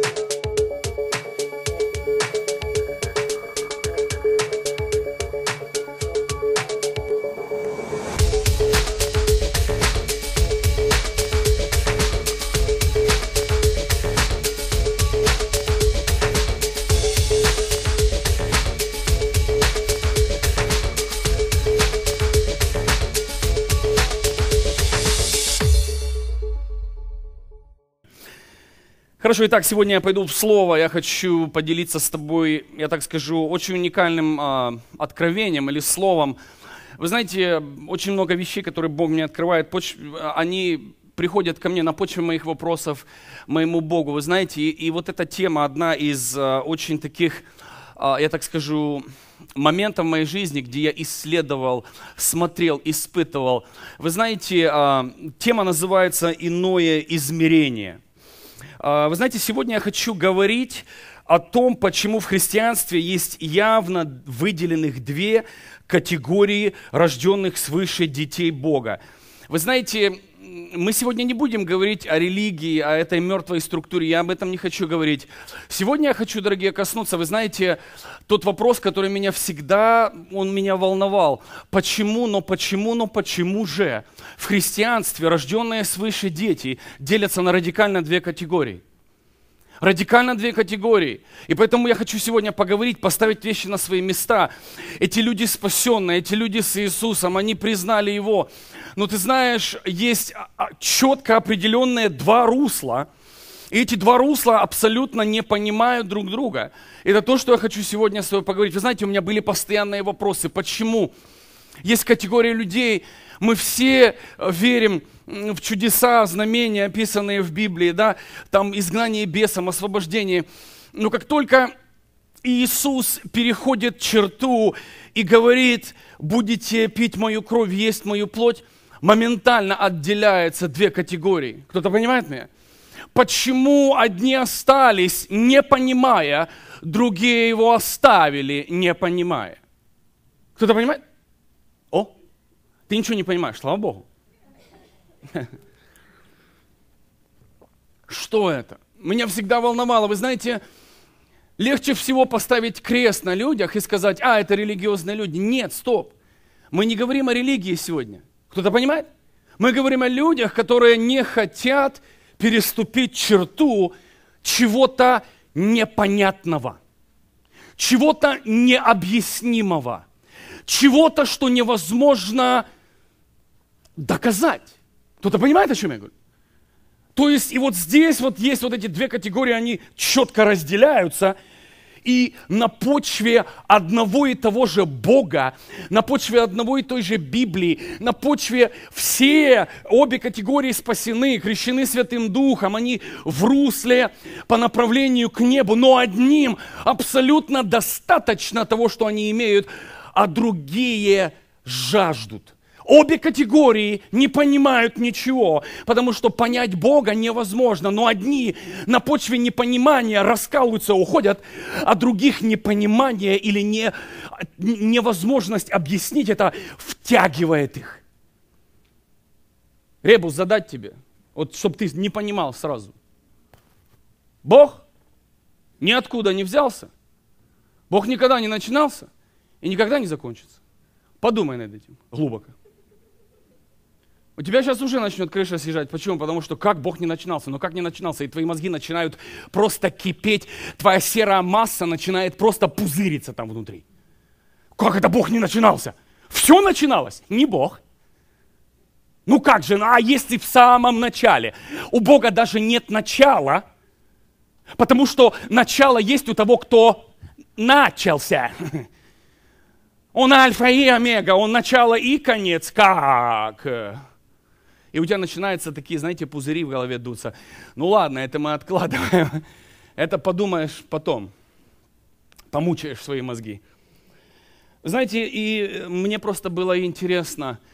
Thank you Хорошо, итак, сегодня я пойду в слово. Я хочу поделиться с тобой, я так скажу, очень уникальным э, откровением или словом. Вы знаете, очень много вещей, которые Бог мне открывает, поч... они приходят ко мне на почве моих вопросов моему Богу. Вы знаете, и, и вот эта тема одна из э, очень таких, э, я так скажу, моментов в моей жизни, где я исследовал, смотрел, испытывал. Вы знаете, э, тема называется «Иное измерение». А, вы знаете, сегодня я хочу говорить о том, почему в христианстве есть явно выделенных две категории рожденных свыше детей Бога. Вы знаете, мы сегодня не будем говорить о религии, о этой мертвой структуре, я об этом не хочу говорить. Сегодня я хочу, дорогие, коснуться, вы знаете, тот вопрос, который меня всегда, он меня волновал. Почему, но почему, но почему же в христианстве рожденные свыше дети делятся на радикально две категории – Радикально две категории. И поэтому я хочу сегодня поговорить, поставить вещи на свои места. Эти люди спасенные, эти люди с Иисусом, они признали Его. Но ты знаешь, есть а, а, четко определенные два русла, и эти два русла абсолютно не понимают друг друга. Это то, что я хочу сегодня с вами поговорить. Вы знаете, у меня были постоянные вопросы. Почему? Есть категория людей, мы все э, верим в чудеса, знамения, описанные в Библии, да, там изгнание бесом, освобождение. Но как только Иисус переходит черту и говорит, будете пить мою кровь, есть мою плоть, моментально отделяются две категории. Кто-то понимает меня? Почему одни остались, не понимая, другие его оставили, не понимая? Кто-то понимает? О, ты ничего не понимаешь, слава Богу. Что это? Меня всегда волновало. Вы знаете, легче всего поставить крест на людях и сказать, а, это религиозные люди. Нет, стоп. Мы не говорим о религии сегодня. Кто-то понимает? Мы говорим о людях, которые не хотят переступить черту чего-то непонятного, чего-то необъяснимого, чего-то, что невозможно доказать. Кто-то понимает, о чем я говорю? То есть и вот здесь вот есть вот эти две категории, они четко разделяются. И на почве одного и того же Бога, на почве одного и той же Библии, на почве все, обе категории спасены, крещены Святым Духом, они в русле по направлению к небу, но одним абсолютно достаточно того, что они имеют, а другие жаждут – Обе категории не понимают ничего, потому что понять Бога невозможно. Но одни на почве непонимания раскалываются, уходят, а других непонимание или не, невозможность объяснить это втягивает их. Ребус задать тебе, вот чтобы ты не понимал сразу. Бог ниоткуда не взялся, Бог никогда не начинался и никогда не закончится. Подумай над этим глубоко. У тебя сейчас уже начнет крыша съезжать. Почему? Потому что как Бог не начинался, но как не начинался, и твои мозги начинают просто кипеть, твоя серая масса начинает просто пузыриться там внутри. Как это Бог не начинался? Все начиналось, не Бог. Ну как же, ну, а если в самом начале? У Бога даже нет начала, потому что начало есть у того, кто начался. Он альфа и омега, он начало и конец. Как? и у тебя начинаются такие, знаете, пузыри в голове дуться. Ну ладно, это мы откладываем. Это подумаешь потом. Помучаешь свои мозги. Знаете, и мне просто было интересно –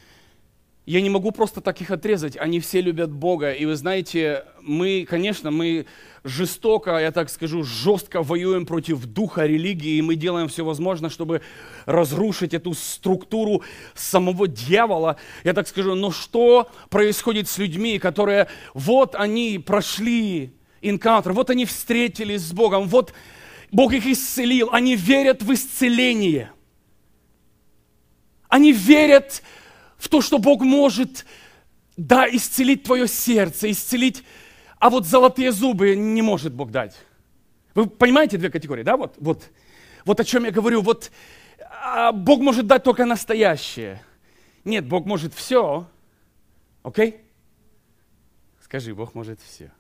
я не могу просто так их отрезать, они все любят Бога. И вы знаете, мы, конечно, мы жестоко, я так скажу, жестко воюем против духа религии, и мы делаем все возможное, чтобы разрушить эту структуру самого дьявола. Я так скажу, но что происходит с людьми, которые вот они прошли инкаунтер, вот они встретились с Богом, вот Бог их исцелил, они верят в исцеление. Они верят в в то, что Бог может, да, исцелить твое сердце, исцелить, а вот золотые зубы не может Бог дать. Вы понимаете две категории, да? Вот, вот, вот о чем я говорю. Вот а, Бог может дать только настоящее. Нет, Бог может все. Окей? Okay? Скажи, Бог может все.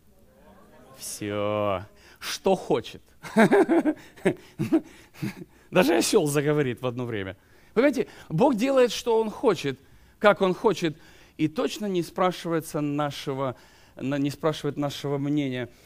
Все. Что хочет. Даже осел заговорит в одно время. Понимаете, Бог делает, что Он хочет как он хочет, и точно не спрашивается нашего, не спрашивает нашего мнения –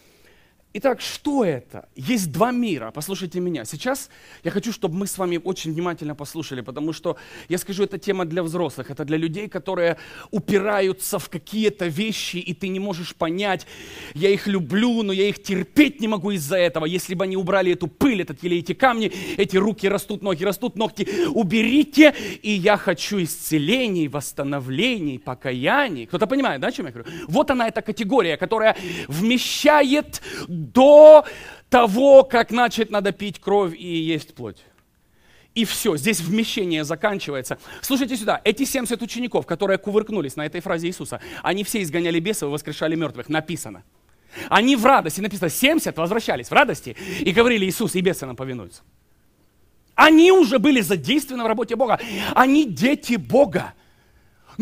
Итак, что это? Есть два мира. Послушайте меня. Сейчас я хочу, чтобы мы с вами очень внимательно послушали, потому что я скажу, это тема для взрослых, это для людей, которые упираются в какие-то вещи, и ты не можешь понять, я их люблю, но я их терпеть не могу из-за этого. Если бы они убрали эту пыль, этот или эти камни, эти руки растут, ноги растут, ногти, уберите, и я хочу исцелений, восстановлений, покаяний. Кто-то понимает, да, о чем я говорю? Вот она эта категория, которая вмещает до того, как начать надо пить кровь и есть плоть. И все, здесь вмещение заканчивается. Слушайте сюда, эти 70 учеников, которые кувыркнулись на этой фразе Иисуса, они все изгоняли бесов и воскрешали мертвых, написано. Они в радости, написано, 70 возвращались в радости и говорили, Иисус и бесы нам повинуются. Они уже были задействованы в работе Бога. Они дети Бога.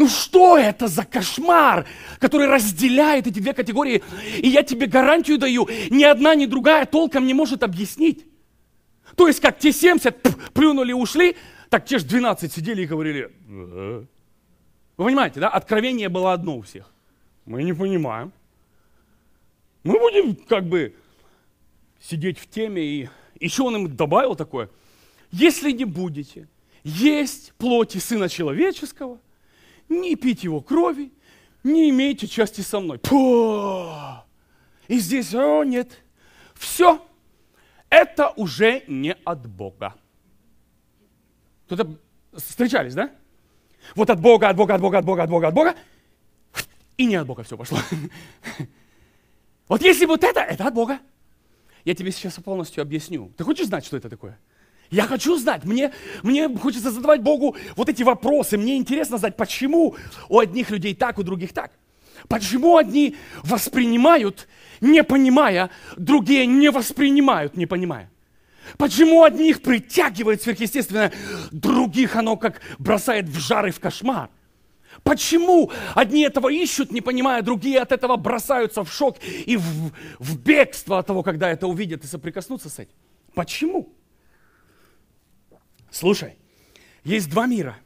Ну что это за кошмар, который разделяет эти две категории? И я тебе гарантию даю, ни одна, ни другая толком не может объяснить. То есть, как те 70 пф, плюнули и ушли, так те же 12 сидели и говорили. Вы понимаете, да? Откровение было одно у всех. Мы не понимаем. Мы будем как бы сидеть в теме. И еще он им добавил такое. Если не будете есть плоти Сына Человеческого – не пить его крови, не имейте части со мной. Пу! И здесь, о, нет. Все. Это уже не от Бога. Кто-то встречались, да? Вот от Бога, от Бога, от Бога, от Бога, от Бога, от Бога. И не от Бога все пошло. Вот если вот это, это от Бога. Я тебе сейчас полностью объясню. Ты хочешь знать, что это такое? Я хочу знать, мне, мне хочется задавать Богу вот эти вопросы. Мне интересно знать, почему у одних людей так, у других так. Почему одни воспринимают, не понимая, другие не воспринимают, не понимая. Почему одних притягивает сверхъестественное, других оно как бросает в жар и в кошмар. Почему одни этого ищут, не понимая, другие от этого бросаются в шок и в, в бегство от того, когда это увидят и соприкоснутся с этим? Почему? Слушай, есть два мира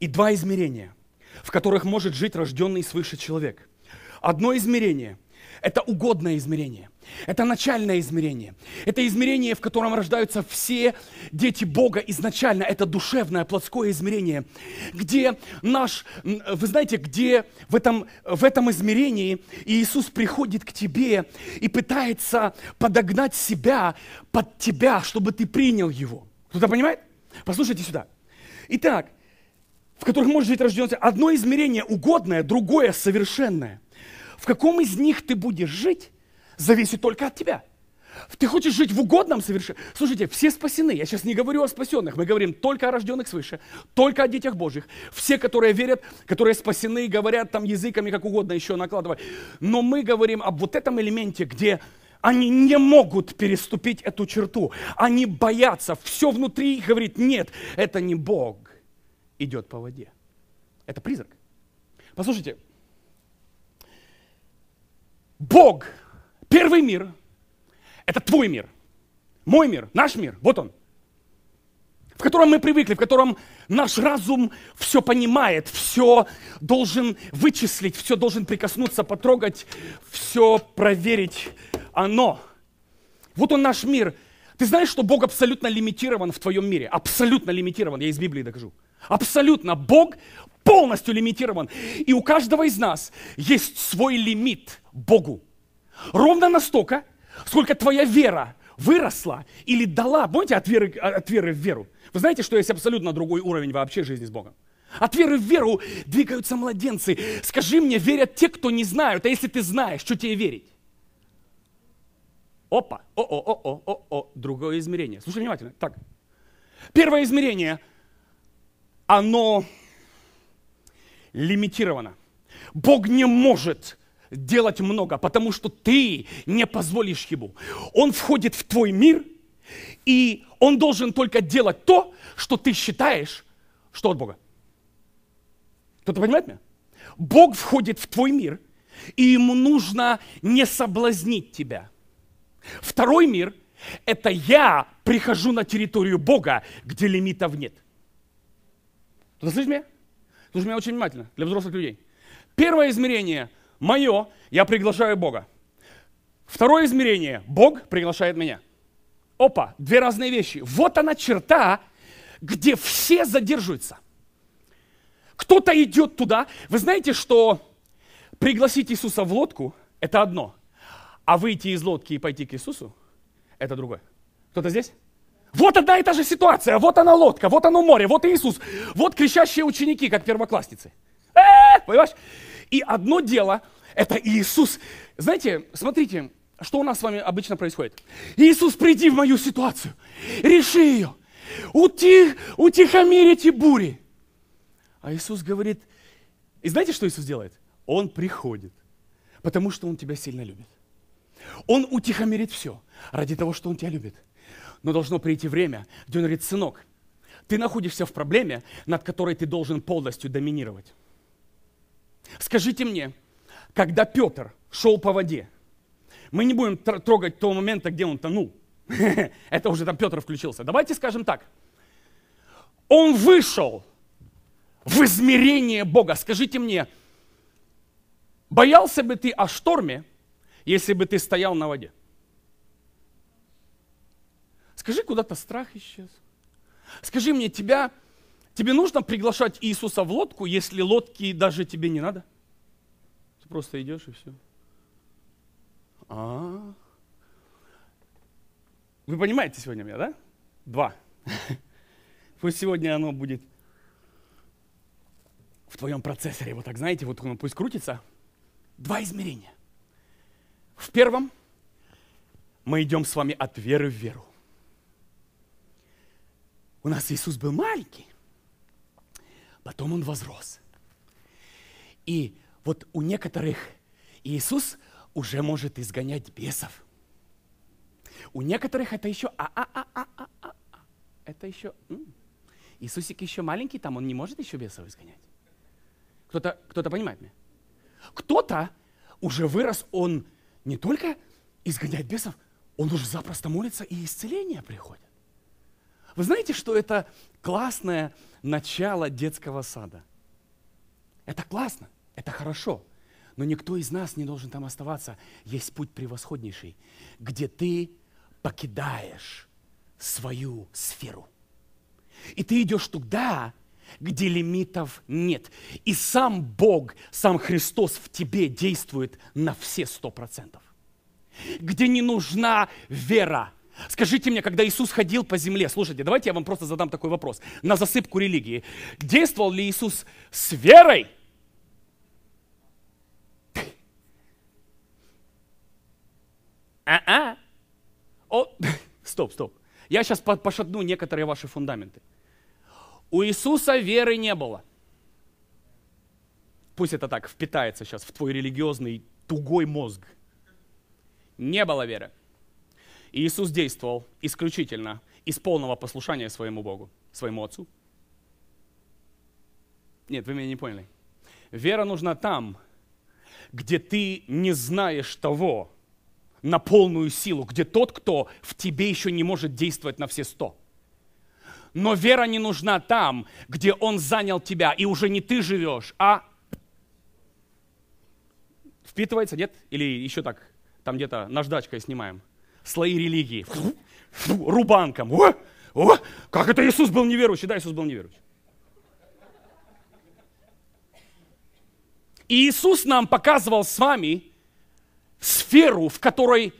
и два измерения, в которых может жить рожденный свыше человек. Одно измерение – это угодное измерение. Это начальное измерение. Это измерение, в котором рождаются все дети Бога изначально. Это душевное, плотское измерение, где наш, вы знаете, где в этом, в этом измерении Иисус приходит к тебе и пытается подогнать себя под тебя, чтобы ты принял его. Кто-то понимает? Послушайте сюда. Итак, в которых может жить рожденный, одно измерение угодное, другое совершенное. В каком из них ты будешь жить, зависит только от тебя. Ты хочешь жить в угодном совершенном? Слушайте, все спасены. Я сейчас не говорю о спасенных. Мы говорим только о рожденных свыше, только о детях Божьих. Все, которые верят, которые спасены, говорят там языками, как угодно еще накладывая. Но мы говорим об вот этом элементе, где они не могут переступить эту черту. Они боятся. Все внутри их говорит, нет, это не Бог. Идет по воде. Это призрак. Послушайте, Бог, первый мир, это твой мир, мой мир, наш мир, вот он – в котором мы привыкли, в котором наш разум все понимает, все должен вычислить, все должен прикоснуться, потрогать, все проверить оно. Вот он наш мир. Ты знаешь, что Бог абсолютно лимитирован в твоем мире? Абсолютно лимитирован, я из Библии докажу. Абсолютно. Бог полностью лимитирован. И у каждого из нас есть свой лимит Богу. Ровно настолько, сколько твоя вера выросла или дала, помните, от веры, от веры в веру. Вы знаете, что есть абсолютно другой уровень вообще жизни с Богом. От веры в веру двигаются младенцы. Скажи мне, верят те, кто не знают. А если ты знаешь, что тебе верить? Опа, о-о-о-о, о-о, другое измерение. Слушай внимательно. Так, первое измерение, оно лимитировано. Бог не может делать много, потому что ты не позволишь ему. Он входит в твой мир, и он должен только делать то, что ты считаешь, что от Бога. Кто-то понимает меня? Бог входит в твой мир, и ему нужно не соблазнить тебя. Второй мир – это я прихожу на территорию Бога, где лимитов нет. Кто-то слышит меня? Слушай меня очень внимательно, для взрослых людей. Первое измерение – мое, я приглашаю Бога. Второе измерение. Бог приглашает меня. Опа, две разные вещи. Вот она черта, где все задерживаются. Кто-то идет туда. Вы знаете, что пригласить Иисуса в лодку – это одно. А выйти из лодки и пойти к Иисусу – это другое. Кто-то здесь? Вот одна и та же ситуация. Вот она лодка, вот оно море, вот Иисус, вот кричащие ученики, как первоклассницы. Э, понимаешь? И одно дело – это Иисус. Знаете, смотрите, что у нас с вами обычно происходит. Иисус, приди в мою ситуацию, реши ее, утих, утихомирь эти бури. А Иисус говорит, и знаете, что Иисус делает? Он приходит, потому что Он тебя сильно любит. Он утихомирит все ради того, что Он тебя любит. Но должно прийти время, где Он говорит, сынок, ты находишься в проблеме, над которой ты должен полностью доминировать. Скажите мне, когда Петр шел по воде, мы не будем трогать того момента, где он тонул. Это уже там Петр включился. Давайте скажем так. Он вышел в измерение Бога. Скажите мне, боялся бы ты о шторме, если бы ты стоял на воде? Скажи, куда-то страх исчез. Скажи мне, тебя Тебе нужно приглашать Иисуса в лодку, если лодки даже тебе не надо? Ты просто идешь и все. А, вы понимаете сегодня меня, да? Два. Пусть сегодня оно будет в твоем процессоре, вот так, знаете, вот оно пусть крутится. Два измерения. В первом мы идем с вами от веры в веру. У нас Иисус был маленький, Потом он возрос. И вот у некоторых Иисус уже может изгонять бесов. У некоторых это еще а а а а а а, -а. это еще м-м. Иисусик еще маленький, там он не может еще бесов изгонять. Кто-то кто-то понимает меня? Кто-то уже вырос, он не только изгоняет бесов, он уже запросто молится и исцеление приходит. Вы знаете, что это классное начало детского сада? Это классно, это хорошо. Но никто из нас не должен там оставаться. Есть путь превосходнейший, где ты покидаешь свою сферу. И ты идешь туда, где лимитов нет. И сам Бог, сам Христос в тебе действует на все сто процентов. Где не нужна вера – Скажите мне, когда Иисус ходил по земле, слушайте, давайте я вам просто задам такой вопрос на засыпку религии. Действовал ли Иисус с верой? А-а. О, стоп, стоп. Я сейчас пошатну некоторые ваши фундаменты. У Иисуса веры не было. Пусть это так впитается сейчас в твой религиозный тугой мозг. Не было веры. Иисус действовал исключительно из полного послушания своему Богу, своему Отцу. Нет, вы меня не поняли. Вера нужна там, где ты не знаешь того на полную силу, где тот, кто в тебе еще не может действовать на все сто. Но вера не нужна там, где он занял тебя, и уже не ты живешь, а впитывается, нет? Или еще так, там где-то наждачкой снимаем – слои религии. Фу, фу, рубанком. О, о, как это Иисус был неверующий? Да, Иисус был неверующий. И Иисус нам показывал с вами сферу, в которой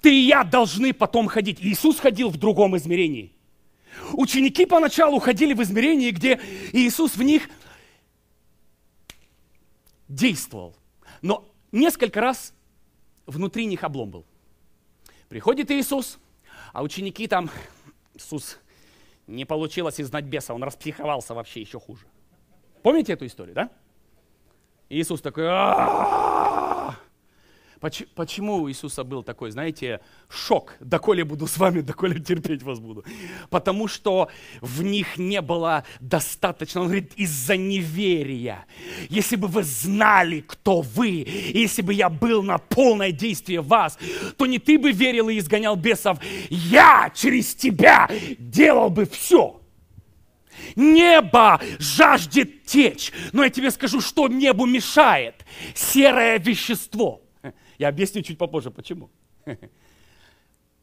ты и я должны потом ходить. Иисус ходил в другом измерении. Ученики поначалу ходили в измерении, где Иисус в них действовал. Но несколько раз внутри них облом был. Приходит Иисус, а ученики там, Иисус, не получилось изгнать беса, он распсиховался вообще еще хуже. Помните эту историю, да? Иисус такой, Почему у Иисуса был такой, знаете, шок? «Доколе буду с вами, доколе терпеть вас буду». Потому что в них не было достаточно. Он говорит, из-за неверия. Если бы вы знали, кто вы, если бы я был на полное действие вас, то не ты бы верил и изгонял бесов, я через тебя делал бы все. Небо жаждет течь, но я тебе скажу, что небу мешает. Серое вещество – я объясню чуть попозже, почему.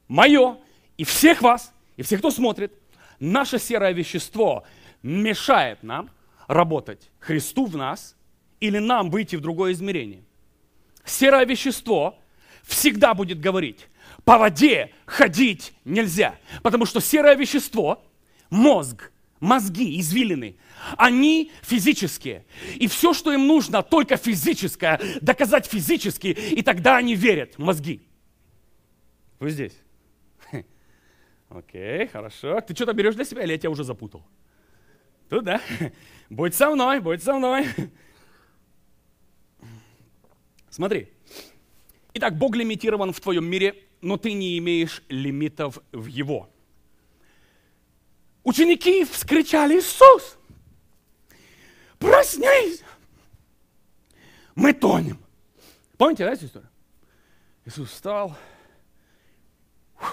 Мое и всех вас, и всех, кто смотрит, наше серое вещество мешает нам работать Христу в нас или нам выйти в другое измерение. Серое вещество всегда будет говорить, по воде ходить нельзя, потому что серое вещество, мозг – мозги, извилины, они физические. И все, что им нужно, только физическое, доказать физически, и тогда они верят, мозги. Вы здесь? Окей, хорошо. Ты что-то берешь для себя, или я тебя уже запутал? Тут, да? Будь со мной, будь со мной. Смотри. Итак, Бог лимитирован в твоем мире, но ты не имеешь лимитов в его. Ученики вскричали, Иисус, проснись! Мы тонем. Помните, да, историю? Иисус встал,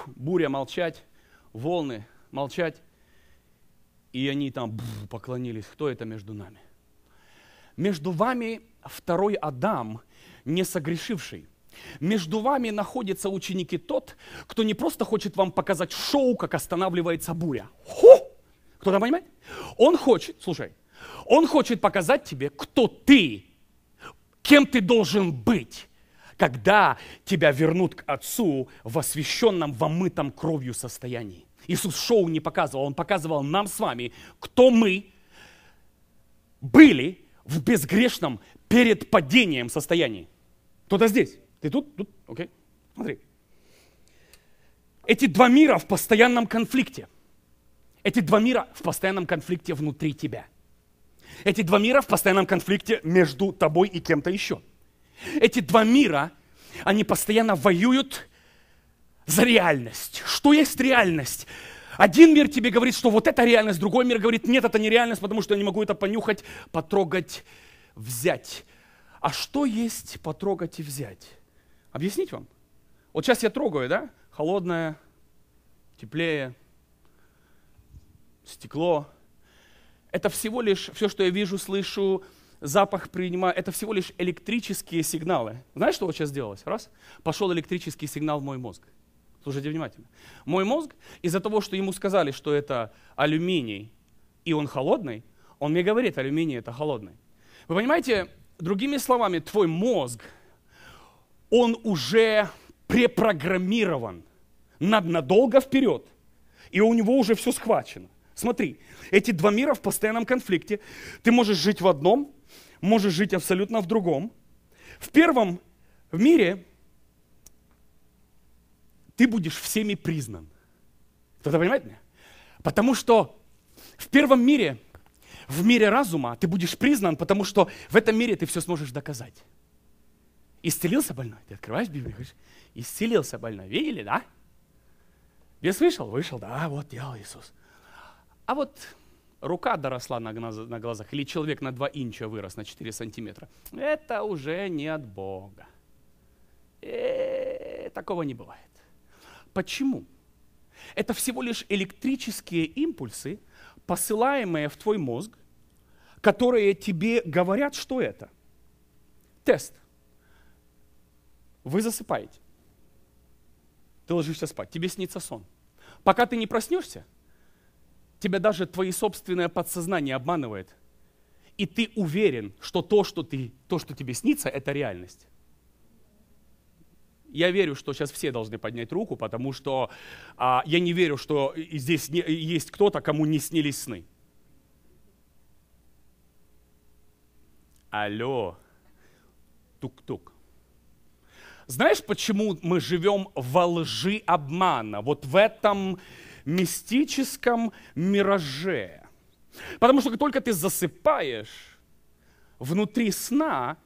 буря молчать, волны молчать, и они там поклонились. Кто это между нами? Между вами второй Адам, не согрешивший – между вами находятся ученики тот, кто не просто хочет вам показать шоу, как останавливается буря. Хо! Кто-то понимает? Он хочет, слушай, он хочет показать тебе, кто ты, кем ты должен быть, когда тебя вернут к Отцу в освященном, в омытом кровью состоянии. Иисус шоу не показывал, Он показывал нам с вами, кто мы были в безгрешном перед падением состоянии. Кто-то здесь. Ты тут? Тут? Окей. Смотри. Эти два мира в постоянном конфликте. Эти два мира в постоянном конфликте внутри тебя. Эти два мира в постоянном конфликте между тобой и кем-то еще. Эти два мира, они постоянно воюют за реальность. Что есть реальность? Один мир тебе говорит, что вот это реальность, другой мир говорит, нет, это не реальность, потому что я не могу это понюхать, потрогать, взять. А что есть потрогать и взять? Объяснить вам? Вот сейчас я трогаю, да? Холодное, теплее, стекло. Это всего лишь все, что я вижу, слышу, запах принимаю. Это всего лишь электрические сигналы. Знаешь, что вот сейчас сделалось? Раз, пошел электрический сигнал в мой мозг. Слушайте внимательно. Мой мозг из-за того, что ему сказали, что это алюминий, и он холодный, он мне говорит, алюминий это холодный. Вы понимаете, другими словами, твой мозг – он уже препрограммирован надолго вперед, и у него уже все схвачено. Смотри, эти два мира в постоянном конфликте. Ты можешь жить в одном, можешь жить абсолютно в другом. В первом в мире ты будешь всеми признан. Кто-то понимает меня? Потому что в первом мире, в мире разума, ты будешь признан, потому что в этом мире ты все сможешь доказать. Исцелился больной. Ты открываешь Библию и говоришь, исцелился больной. Видели, да? Бес вышел? Вышел, да, вот делал Иисус. А вот рука доросла на, на глазах, или человек на 2 инча вырос, на 4 сантиметра. Это уже не от Бога. И э, такого не бывает. Почему? Это всего лишь электрические импульсы, посылаемые в твой мозг, которые тебе говорят, что это. Тест – вы засыпаете. Ты ложишься спать, тебе снится сон. Пока ты не проснешься, тебя даже твое собственное подсознание обманывает. И ты уверен, что то, что, ты, то, что тебе снится, это реальность. Я верю, что сейчас все должны поднять руку, потому что а, я не верю, что здесь не, есть кто-то, кому не снились сны. Алло, тук-тук. Знаешь, почему мы живем во лжи обмана, вот в этом мистическом мираже? Потому что как только ты засыпаешь, внутри сна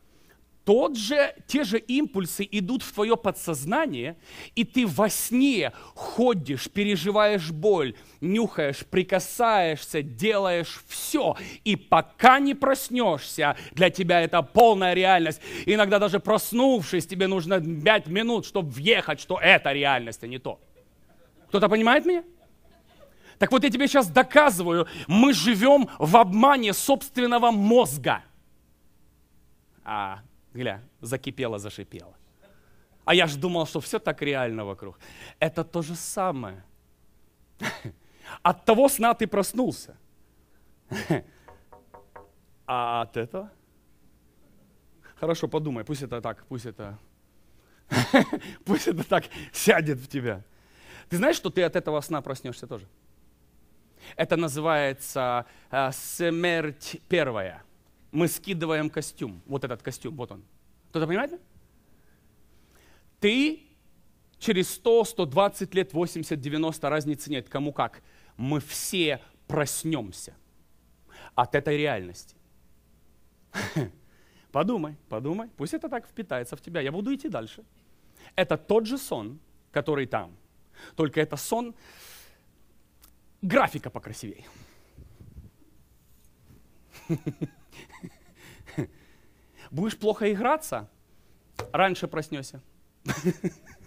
тот же, те же импульсы идут в твое подсознание, и ты во сне ходишь, переживаешь боль, нюхаешь, прикасаешься, делаешь все. И пока не проснешься, для тебя это полная реальность. Иногда даже проснувшись, тебе нужно 5 минут, чтобы въехать, что это реальность, а не то. Кто-то понимает меня? Так вот я тебе сейчас доказываю, мы живем в обмане собственного мозга. А, Гля, закипело, зашипело. А я же думал, что все так реально вокруг. Это то же самое. От того сна ты проснулся. А от этого? Хорошо, подумай, пусть это так, пусть это... Пусть это так сядет в тебя. Ты знаешь, что ты от этого сна проснешься тоже? Это называется э, смерть первая – мы скидываем костюм. Вот этот костюм, вот он. Кто-то понимает? Ты через 100, 120 лет, 80, 90, разницы нет, кому как. Мы все проснемся от этой реальности. Подумай, подумай, пусть это так впитается в тебя. Я буду идти дальше. Это тот же сон, который там. Только это сон графика покрасивее. Будешь плохо играться, раньше проснешься.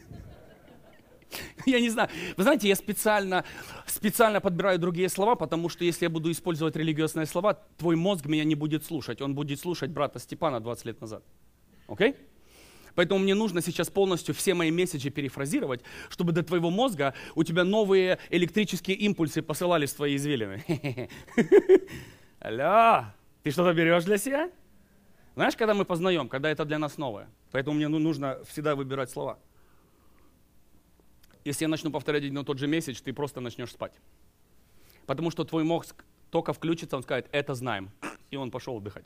Я не знаю. Вы знаете, я специально, специально подбираю другие слова, потому что если я буду использовать религиозные слова, твой мозг меня не будет слушать. Он будет слушать брата Степана 20 лет назад. Окей? Okay? Поэтому мне нужно сейчас полностью все мои месседжи перефразировать, чтобы до твоего мозга у тебя новые электрические импульсы посылались с твоей извилины. Алло, ты что-то берешь для себя? Знаешь, когда мы познаем, когда это для нас новое. Поэтому мне ну, нужно всегда выбирать слова. Если я начну повторять один и тот же месяц, ты просто начнешь спать. Потому что твой мозг только включится, он скажет, это знаем. И он пошел отдыхать.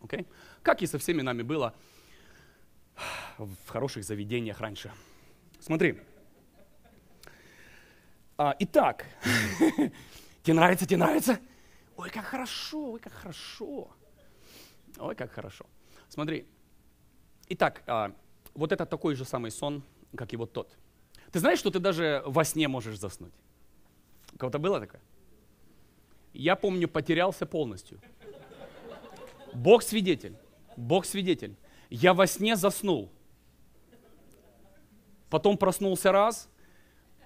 Okay? Как и со всеми нами было в хороших заведениях раньше. Смотри. А, итак, тебе нравится, тебе нравится? Ой, как хорошо, ой, как хорошо. Ой, как хорошо. Смотри. Итак, а, вот это такой же самый сон, как и вот тот. Ты знаешь, что ты даже во сне можешь заснуть? У кого-то было такое? Я помню, потерялся полностью. Бог свидетель. Бог свидетель. Я во сне заснул. Потом проснулся раз,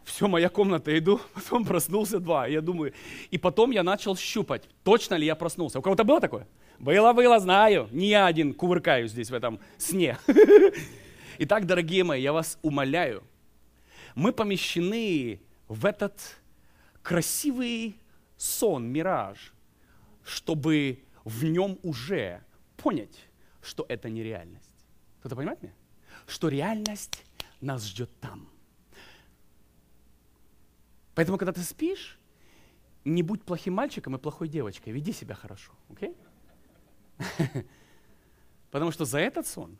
все, моя комната, иду, потом проснулся два, я думаю. И потом я начал щупать, точно ли я проснулся. У кого-то было такое? Было-было, знаю. Не я один кувыркаюсь здесь в этом сне. Итак, дорогие мои, я вас умоляю, мы помещены в этот красивый сон, мираж, чтобы в нем уже понять, что это не реальность. Кто-то понимает меня? Что реальность нас ждет там. Поэтому, когда ты спишь, не будь плохим мальчиком и плохой девочкой, веди себя хорошо, окей? Okay? Потому что за этот сон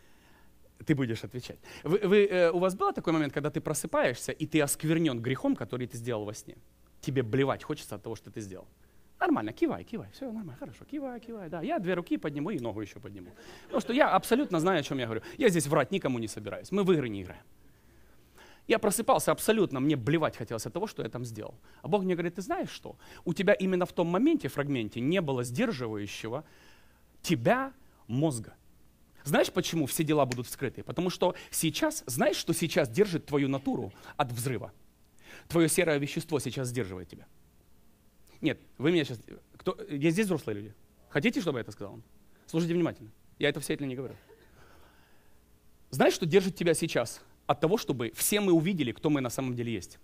ты будешь отвечать. Вы, вы, э, у вас был такой момент, когда ты просыпаешься, и ты осквернен грехом, который ты сделал во сне? Тебе блевать хочется от того, что ты сделал. Нормально, кивай, кивай, все нормально, хорошо, кивай, кивай, да. Я две руки подниму и ногу еще подниму. Потому что я абсолютно знаю, о чем я говорю. Я здесь врать никому не собираюсь. Мы в игры не играем. Я просыпался абсолютно, мне блевать хотелось от того, что я там сделал. А Бог мне говорит, ты знаешь что? У тебя именно в том моменте, фрагменте, не было сдерживающего тебя мозга. Знаешь, почему все дела будут вскрыты? Потому что сейчас, знаешь, что сейчас держит твою натуру от взрыва? Твое серое вещество сейчас сдерживает тебя. Нет, вы меня сейчас... Кто... я здесь взрослые люди? Хотите, чтобы я это сказал? Слушайте внимательно. Я это все не говорю. Знаешь, что держит тебя сейчас? от того, чтобы все мы увидели, кто мы на самом деле есть.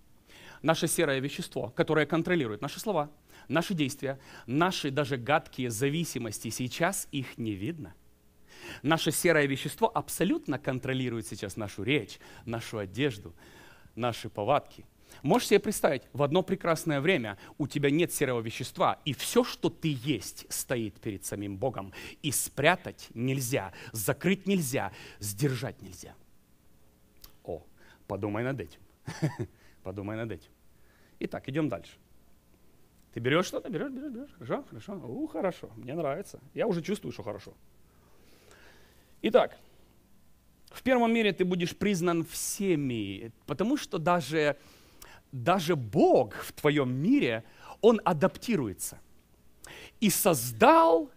Наше серое вещество, которое контролирует наши слова, наши действия, наши даже гадкие зависимости, сейчас их не видно. Наше серое вещество абсолютно контролирует сейчас нашу речь, нашу одежду, наши повадки. Можешь себе представить, в одно прекрасное время у тебя нет серого вещества, и все, что ты есть, стоит перед самим Богом. И спрятать нельзя, закрыть нельзя, сдержать нельзя – Подумай над этим. Подумай над этим. Итак, идем дальше. Ты берешь что-то, берешь, берешь, берешь. Хорошо, хорошо. У, хорошо. Мне нравится. Я уже чувствую, что хорошо. Итак, в первом мире ты будешь признан всеми, потому что даже, даже Бог в твоем мире, он адаптируется. И создал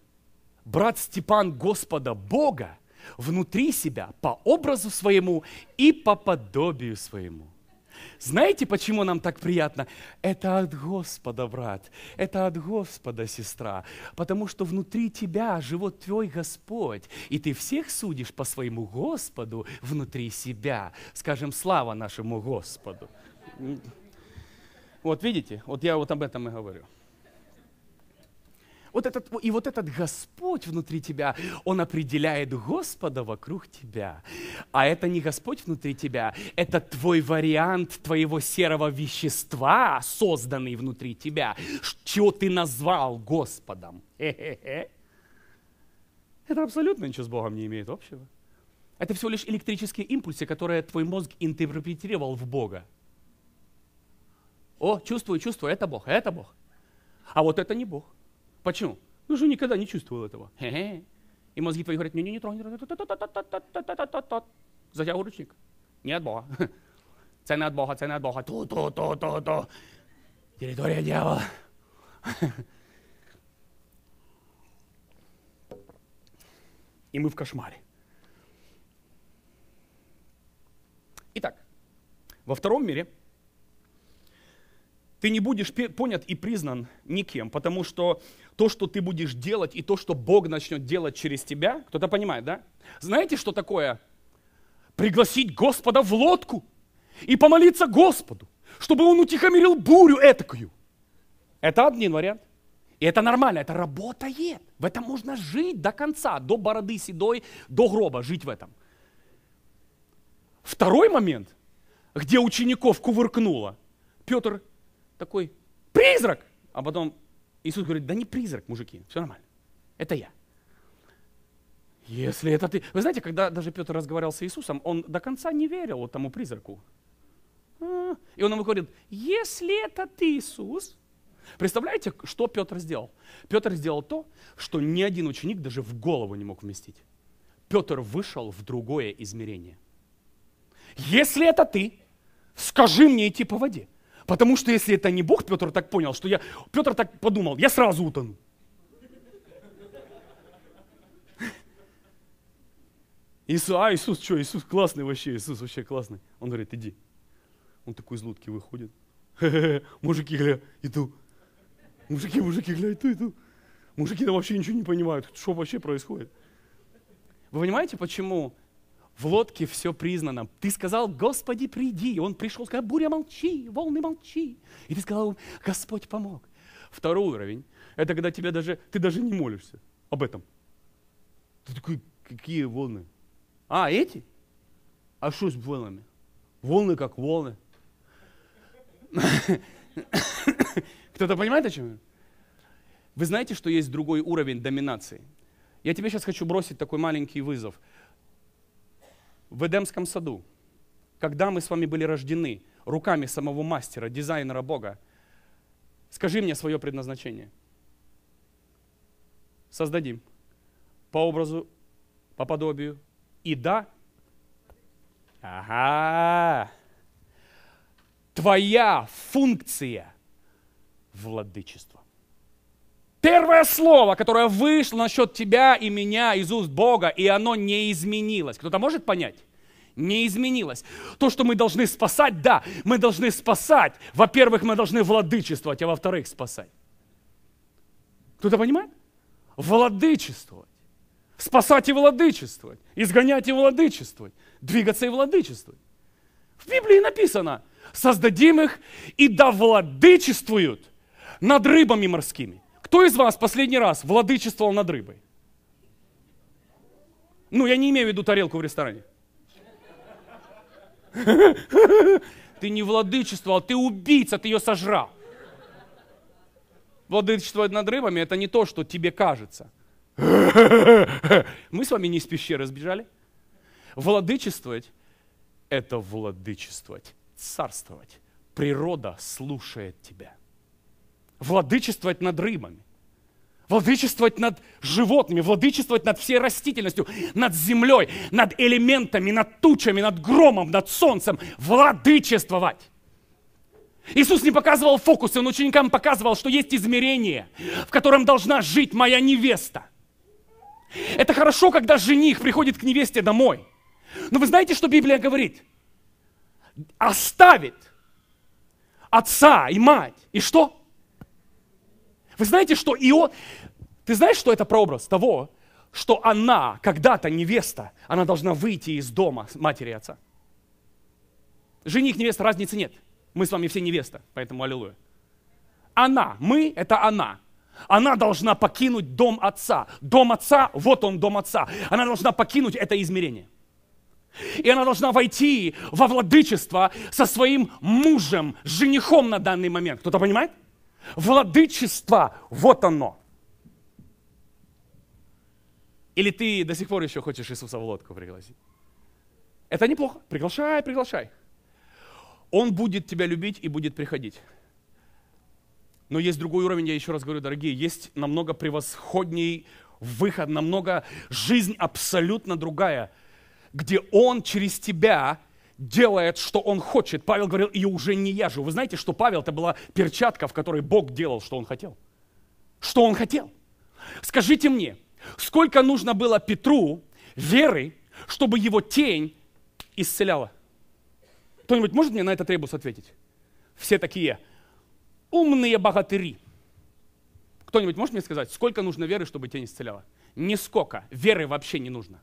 брат Степан Господа Бога внутри себя по образу своему и по подобию своему. Знаете, почему нам так приятно? Это от Господа, брат, это от Господа, сестра, потому что внутри тебя живет твой Господь, и ты всех судишь по своему Господу внутри себя. Скажем, слава нашему Господу. Вот видите, вот я вот об этом и говорю. Вот этот, и вот этот Господь внутри тебя, Он определяет Господа вокруг тебя. А это не Господь внутри тебя, это твой вариант твоего серого вещества, созданный внутри тебя, чего ты назвал Господом. Хе-хе-хе. Это абсолютно ничего с Богом не имеет общего. Это всего лишь электрические импульсы, которые твой мозг интерпретировал в Бога. О, чувствую, чувствую, это Бог, это Бог. А вот это не Бог. Почему? Ну что никогда не чувствовал этого. Хе-хе. И мозги твои говорят, не-не-не, тронь, затягивай ручник. Не от Бога. Цены от Бога, цены от Бога. Ту-ту-ту-ту-ту. Территория дьявола. И мы в кошмаре. Итак, во втором мире – ты не будешь понят и признан никем, потому что то, что ты будешь делать, и то, что Бог начнет делать через тебя, кто-то понимает, да? Знаете, что такое? Пригласить Господа в лодку и помолиться Господу, чтобы Он утихомирил бурю этакую. Это один вариант. И это нормально, это работает. В этом можно жить до конца, до бороды седой, до гроба, жить в этом. Второй момент, где учеников кувыркнуло. Петр такой призрак. А потом Иисус говорит, да не призрак, мужики, все нормально. Это я. Если это ты... Вы знаете, когда даже Петр разговаривал с Иисусом, он до конца не верил вот тому призраку. А? И он ему говорит, если это ты, Иисус, представляете, что Петр сделал? Петр сделал то, что ни один ученик даже в голову не мог вместить. Петр вышел в другое измерение. Если это ты, скажи мне идти по воде. Потому что если это не Бог, Петр так понял, что я... Петр так подумал, я сразу утону. Иисус, а, Иисус, что, Иисус классный вообще, Иисус вообще классный. Он говорит, иди. Он такой из лодки выходит. мужики, гля, иду. Мужики, мужики, гля, иду, иду. Мужики там вообще ничего не понимают, что вообще происходит. Вы понимаете, почему в лодке все признано. Ты сказал, Господи, приди. И он пришел, сказал, буря, молчи, волны, молчи. И ты сказал, Господь помог. Второй уровень – это когда тебя даже, ты даже не молишься об этом. Ты такой, какие волны? А, эти? А что с волнами? Волны как волны. Кто-то понимает, о чем я? Вы знаете, что есть другой уровень доминации? Я тебе сейчас хочу бросить такой маленький вызов – в Эдемском саду, когда мы с вами были рождены руками самого мастера, дизайнера Бога, скажи мне свое предназначение. Создадим по образу, по подобию. И да, ага, твоя функция владычество. Первое слово, которое вышло насчет тебя и меня из уст Бога, и оно не изменилось. Кто-то может понять? не изменилось. То, что мы должны спасать, да, мы должны спасать. Во-первых, мы должны владычествовать, а во-вторых, спасать. Кто-то понимает? Владычествовать. Спасать и владычествовать. Изгонять и владычествовать. Двигаться и владычествовать. В Библии написано, создадим их и да владычествуют над рыбами морскими. Кто из вас последний раз владычествовал над рыбой? Ну, я не имею в виду тарелку в ресторане. Ты не владычествовал, ты убийца, ты ее сожрал. Владычествовать над рыбами – это не то, что тебе кажется. Мы с вами не из пещеры сбежали. Владычествовать – это владычествовать, царствовать. Природа слушает тебя владычествовать над рыбами, владычествовать над животными, владычествовать над всей растительностью, над землей, над элементами, над тучами, над громом, над солнцем, владычествовать. Иисус не показывал фокусы, он ученикам показывал, что есть измерение, в котором должна жить моя невеста. Это хорошо, когда жених приходит к невесте домой. Но вы знаете, что Библия говорит? Оставит отца и мать. И что? Вы знаете, что Ио... Ты знаешь, что это прообраз того, что она, когда-то невеста, она должна выйти из дома матери и отца. Жених, невеста, разницы нет. Мы с вами все невеста, поэтому аллилуйя. Она, мы – это она. Она должна покинуть дом отца. Дом отца, вот он, дом отца. Она должна покинуть это измерение. И она должна войти во владычество со своим мужем, женихом на данный момент. Кто-то понимает? Владычество, вот оно. Или ты до сих пор еще хочешь Иисуса в лодку пригласить? Это неплохо. Приглашай, приглашай. Он будет тебя любить и будет приходить. Но есть другой уровень, я еще раз говорю, дорогие, есть намного превосходней выход, намного жизнь абсолютно другая, где Он через тебя делает, что он хочет. Павел говорил, и уже не я живу. Вы знаете, что Павел это была перчатка, в которой Бог делал, что он хотел. Что он хотел. Скажите мне, сколько нужно было Петру веры, чтобы его тень исцеляла? Кто-нибудь может мне на этот ребус ответить? Все такие умные богатыри. Кто-нибудь может мне сказать, сколько нужно веры, чтобы тень исцеляла? Нисколько. Веры вообще не нужно.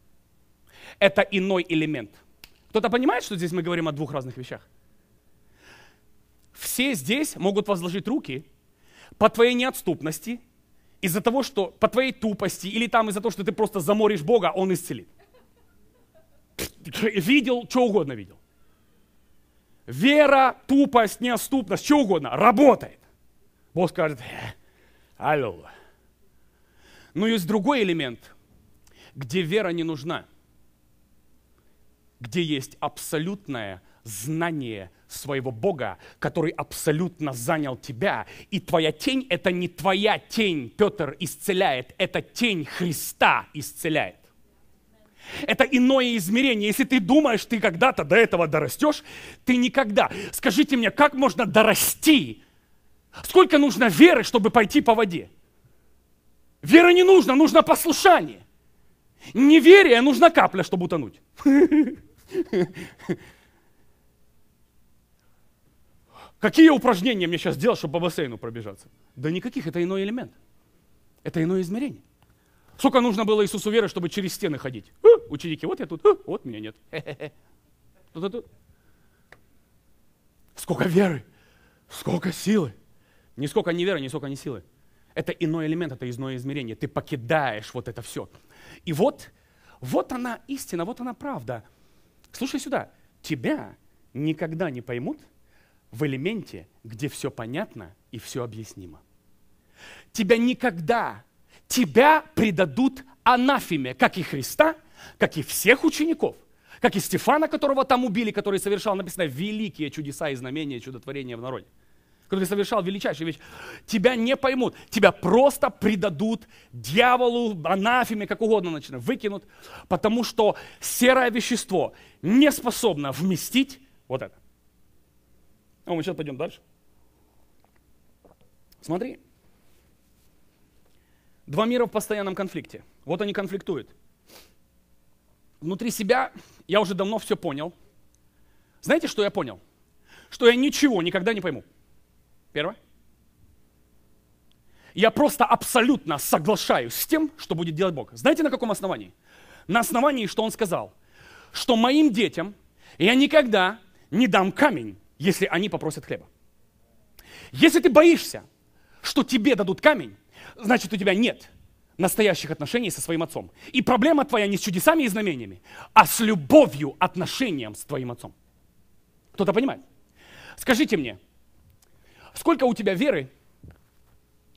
Это иной элемент – кто-то понимает, что здесь мы говорим о двух разных вещах? Все здесь могут возложить руки по твоей неотступности, из-за того, что по твоей тупости или там из-за того, что ты просто заморишь Бога, Он исцелит. Видел, что угодно видел. Вера, тупость, неоступность, что угодно, работает. Бог скажет, «Э, аллилуйя. Но ну, есть другой элемент, где вера не нужна – где есть абсолютное знание своего Бога, который абсолютно занял тебя. И твоя тень – это не твоя тень, Петр исцеляет, это тень Христа исцеляет. Это иное измерение. Если ты думаешь, ты когда-то до этого дорастешь, ты никогда. Скажите мне, как можно дорасти? Сколько нужно веры, чтобы пойти по воде? Вера не нужна, нужно послушание. Неверие нужна капля, чтобы утонуть. Какие упражнения мне сейчас делать, чтобы по бассейну пробежаться? Да никаких, это иной элемент. Это иное измерение. Сколько нужно было Иисусу веры, чтобы через стены ходить? У, э, ученики, вот я тут, у, э, вот меня нет. Тут, тут. Сколько веры, сколько силы. Ни сколько не веры, ни сколько не силы. Это иной элемент, это иное измерение. Ты покидаешь вот это все. И вот, вот она истина, вот она правда – Слушай сюда, тебя никогда не поймут в элементе, где все понятно и все объяснимо. Тебя никогда, тебя предадут анафеме, как и Христа, как и всех учеников, как и Стефана, которого там убили, который совершал, написано, великие чудеса и знамения, чудотворения в народе который совершал величайшую вещь, тебя не поймут, тебя просто предадут дьяволу, анафеме, как угодно начнут, выкинут, потому что серое вещество не способно вместить вот это. А мы сейчас пойдем дальше. Смотри. Два мира в постоянном конфликте. Вот они конфликтуют. Внутри себя я уже давно все понял. Знаете, что я понял? Что я ничего никогда не пойму. Первое. Я просто абсолютно соглашаюсь с тем, что будет делать Бог. Знаете, на каком основании? На основании, что Он сказал, что моим детям я никогда не дам камень, если они попросят хлеба. Если ты боишься, что тебе дадут камень, значит, у тебя нет настоящих отношений со своим отцом. И проблема твоя не с чудесами и знамениями, а с любовью, отношением с твоим отцом. Кто-то понимает? Скажите мне, Сколько у тебя веры,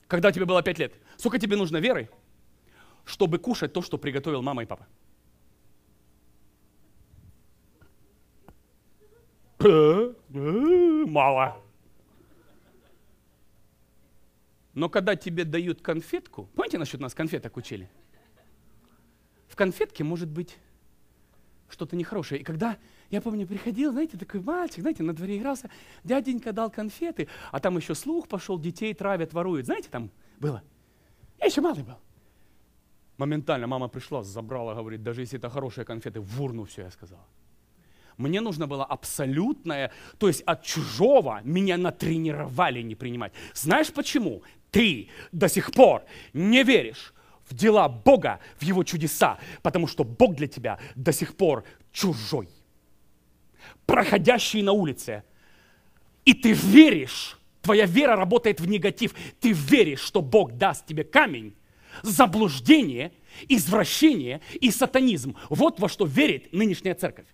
когда тебе было 5 лет? Сколько тебе нужно веры, чтобы кушать то, что приготовил мама и папа? Мало. Но когда тебе дают конфетку, помните насчет нас конфеток учили? В конфетке может быть что-то нехорошее. И когда я помню, приходил, знаете, такой мальчик, знаете, на дворе игрался, дяденька дал конфеты, а там еще слух пошел, детей травят, воруют. Знаете, там было? Я еще малый был. Моментально мама пришла, забрала, говорит, даже если это хорошие конфеты, в урну все, я сказал. Мне нужно было абсолютное, то есть от чужого меня натренировали не принимать. Знаешь почему? Ты до сих пор не веришь в дела Бога, в Его чудеса, потому что Бог для тебя до сих пор чужой проходящие на улице. И ты веришь, твоя вера работает в негатив. Ты веришь, что Бог даст тебе камень, заблуждение, извращение и сатанизм. Вот во что верит нынешняя церковь.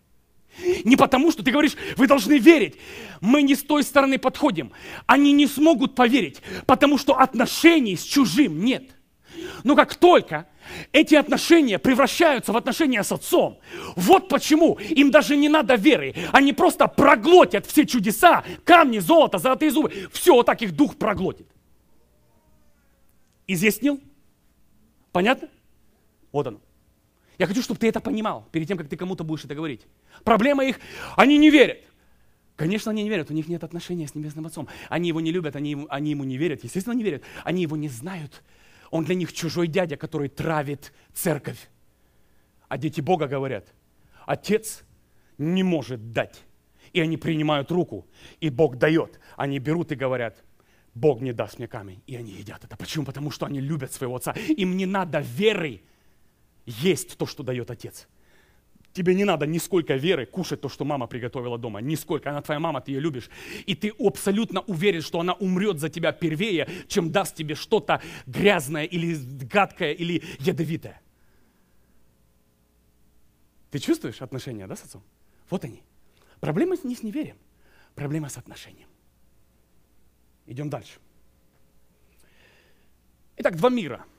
Не потому, что ты говоришь, вы должны верить. Мы не с той стороны подходим. Они не смогут поверить, потому что отношений с чужим нет. Но как только эти отношения превращаются в отношения с отцом, вот почему им даже не надо веры. Они просто проглотят все чудеса, камни, золото, золотые зубы. Все вот так их дух проглотит. Изъяснил? Понятно? Вот оно. Я хочу, чтобы ты это понимал, перед тем, как ты кому-то будешь это говорить. Проблема их, они не верят. Конечно, они не верят, у них нет отношения с Небесным Отцом. Они его не любят, они, они ему не верят, естественно, не верят. Они его не знают, он для них чужой дядя, который травит церковь. А дети Бога говорят, отец не может дать. И они принимают руку, и Бог дает. Они берут и говорят, Бог не даст мне камень. И они едят это. Почему? Потому что они любят своего отца. Им не надо верой есть то, что дает отец. Тебе не надо нисколько веры кушать то, что мама приготовила дома. Нисколько. Она твоя мама, ты ее любишь. И ты абсолютно уверен, что она умрет за тебя первее, чем даст тебе что-то грязное или гадкое или ядовитое. Ты чувствуешь отношения, да, с отцом? Вот они. Проблема не с неверием. Проблема с отношением. Идем дальше. Итак, два мира –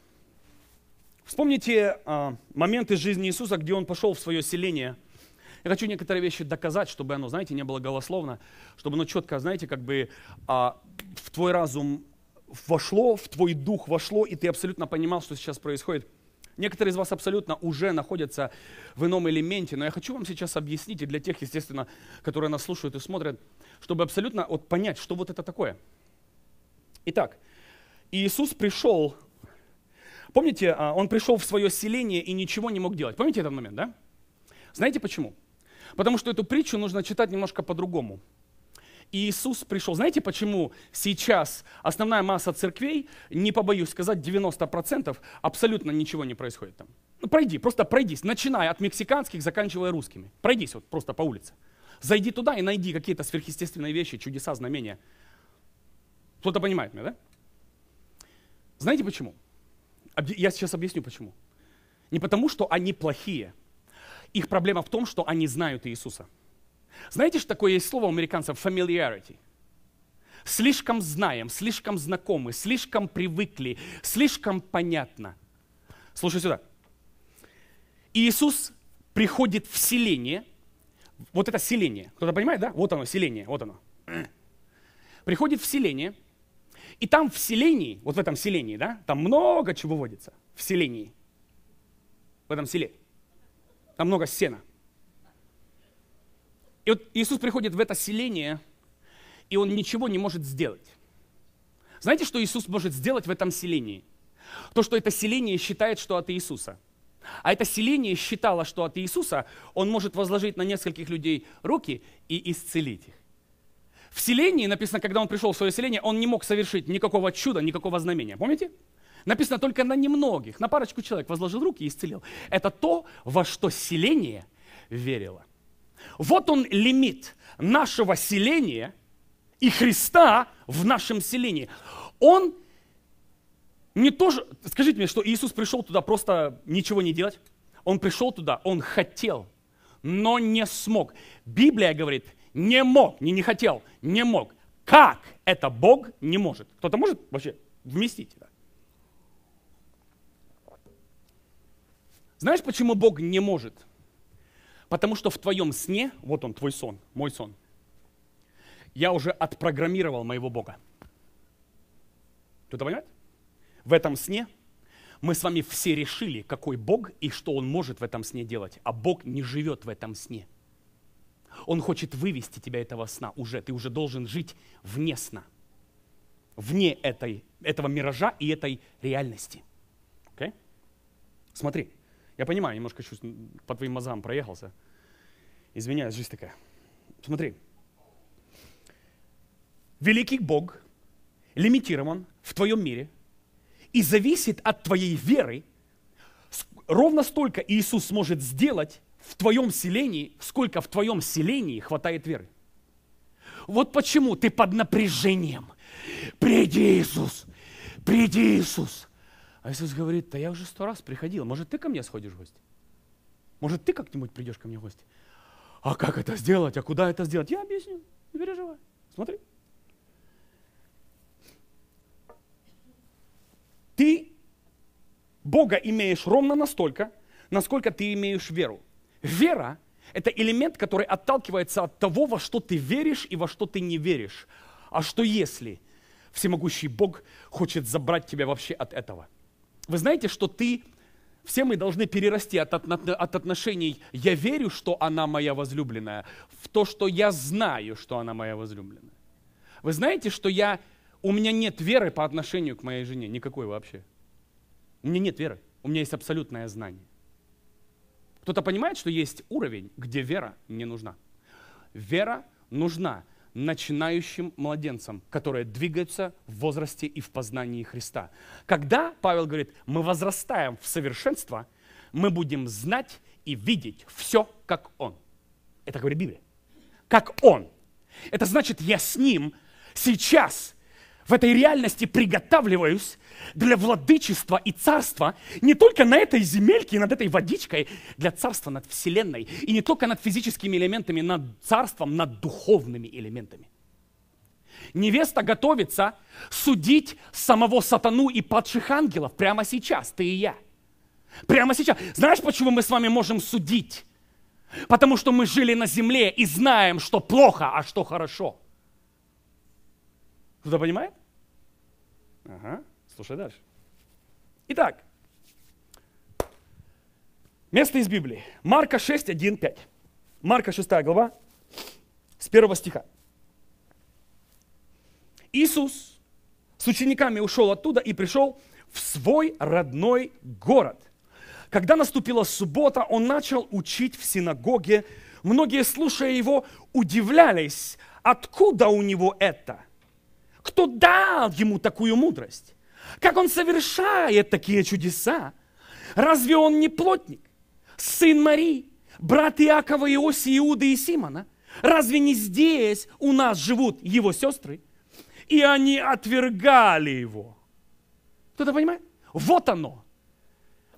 Вспомните а, момент из жизни Иисуса, где он пошел в свое селение. Я хочу некоторые вещи доказать, чтобы оно, знаете, не было голословно, чтобы оно четко, знаете, как бы а, в твой разум вошло, в твой дух вошло, и ты абсолютно понимал, что сейчас происходит. Некоторые из вас абсолютно уже находятся в ином элементе, но я хочу вам сейчас объяснить, и для тех, естественно, которые нас слушают и смотрят, чтобы абсолютно вот понять, что вот это такое. Итак, Иисус пришел Помните, а, он пришел в свое селение и ничего не мог делать. Помните этот момент, да? Знаете почему? Потому что эту притчу нужно читать немножко по-другому. И Иисус пришел. Знаете, почему сейчас основная масса церквей, не побоюсь сказать, 90% абсолютно ничего не происходит там? Ну, пройди, просто пройдись, начиная от мексиканских, заканчивая русскими. Пройдись вот просто по улице. Зайди туда и найди какие-то сверхъестественные вещи, чудеса, знамения. Кто-то понимает меня, да? Знаете почему? Я сейчас объясню почему. Не потому, что они плохие. Их проблема в том, что они знают Иисуса. Знаете, что такое есть слово у американцев familiarity? Слишком знаем, слишком знакомы, слишком привыкли, слишком понятно. Слушай сюда. Иисус приходит в селение. Вот это селение. Кто-то понимает, да? Вот оно, селение, вот оно. Приходит в селение – и там в селении, вот в этом селении, да, там много чего водится. В селении. В этом селе. Там много сена. И вот Иисус приходит в это селение, и он ничего не может сделать. Знаете, что Иисус может сделать в этом селении? То, что это селение считает, что от Иисуса. А это селение считало, что от Иисуса он может возложить на нескольких людей руки и исцелить их. В селении написано, когда он пришел в свое селение, он не мог совершить никакого чуда, никакого знамения. Помните? Написано только на немногих, на парочку человек возложил руки и исцелил. Это то, во что селение верило. Вот он лимит нашего селения и Христа в нашем селении. Он не тоже... Скажите мне, что Иисус пришел туда просто ничего не делать? Он пришел туда, он хотел, но не смог. Библия говорит, не мог, не не хотел, не мог. Как это Бог не может? Кто-то может вообще вместить это? Знаешь, почему Бог не может? Потому что в твоем сне, вот он, твой сон, мой сон, я уже отпрограммировал моего Бога. Кто-то понимает? В этом сне мы с вами все решили, какой Бог и что Он может в этом сне делать, а Бог не живет в этом сне – он хочет вывести тебя этого сна уже. Ты уже должен жить вне сна, вне этой, этого миража и этой реальности. Okay? Смотри, я понимаю, немножко чуть по твоим мозгам проехался. Извиняюсь, жизнь такая. Смотри. Великий Бог лимитирован в твоем мире и зависит от твоей веры. Ровно столько Иисус сможет сделать, в твоем селении, сколько в твоем селении хватает веры. Вот почему ты под напряжением. Приди, Иисус! Приди, Иисус! А Иисус говорит, да я уже сто раз приходил. Может, ты ко мне сходишь в гости? Может, ты как-нибудь придешь ко мне в гости? А как это сделать? А куда это сделать? Я объясню. Не переживай. Смотри. Ты Бога имеешь ровно настолько, насколько ты имеешь веру. Вера – это элемент, который отталкивается от того, во что ты веришь и во что ты не веришь. А что если всемогущий Бог хочет забрать тебя вообще от этого? Вы знаете, что ты все мы должны перерасти от, от, от отношений «я верю, что она моя возлюбленная» в то, что «я знаю, что она моя возлюбленная». Вы знаете, что я, у меня нет веры по отношению к моей жене, никакой вообще. У меня нет веры, у меня есть абсолютное знание. Кто-то понимает, что есть уровень, где вера не нужна. Вера нужна начинающим младенцам, которые двигаются в возрасте и в познании Христа. Когда, Павел говорит, мы возрастаем в совершенство, мы будем знать и видеть все, как Он. Это говорит Библия. Как Он. Это значит, я с Ним сейчас – в этой реальности приготавливаюсь для владычества и царства не только на этой земельке и над этой водичкой, для царства над вселенной, и не только над физическими элементами, над царством, над духовными элементами. Невеста готовится судить самого сатану и падших ангелов прямо сейчас, ты и я. Прямо сейчас. Знаешь, почему мы с вами можем судить? Потому что мы жили на земле и знаем, что плохо, а что хорошо – кто-то понимает? Ага, слушай дальше. Итак, место из Библии. Марка 6, 1, 5. Марка 6 глава, с первого стиха. Иисус с учениками ушел оттуда и пришел в свой родной город. Когда наступила суббота, он начал учить в синагоге. Многие, слушая его, удивлялись, откуда у него это – кто дал ему такую мудрость? Как он совершает такие чудеса? Разве он не плотник? Сын Марии, брат Иакова, Иоси, Иуды и Симона? Разве не здесь у нас живут его сестры? И они отвергали его. Кто-то понимает? Вот оно.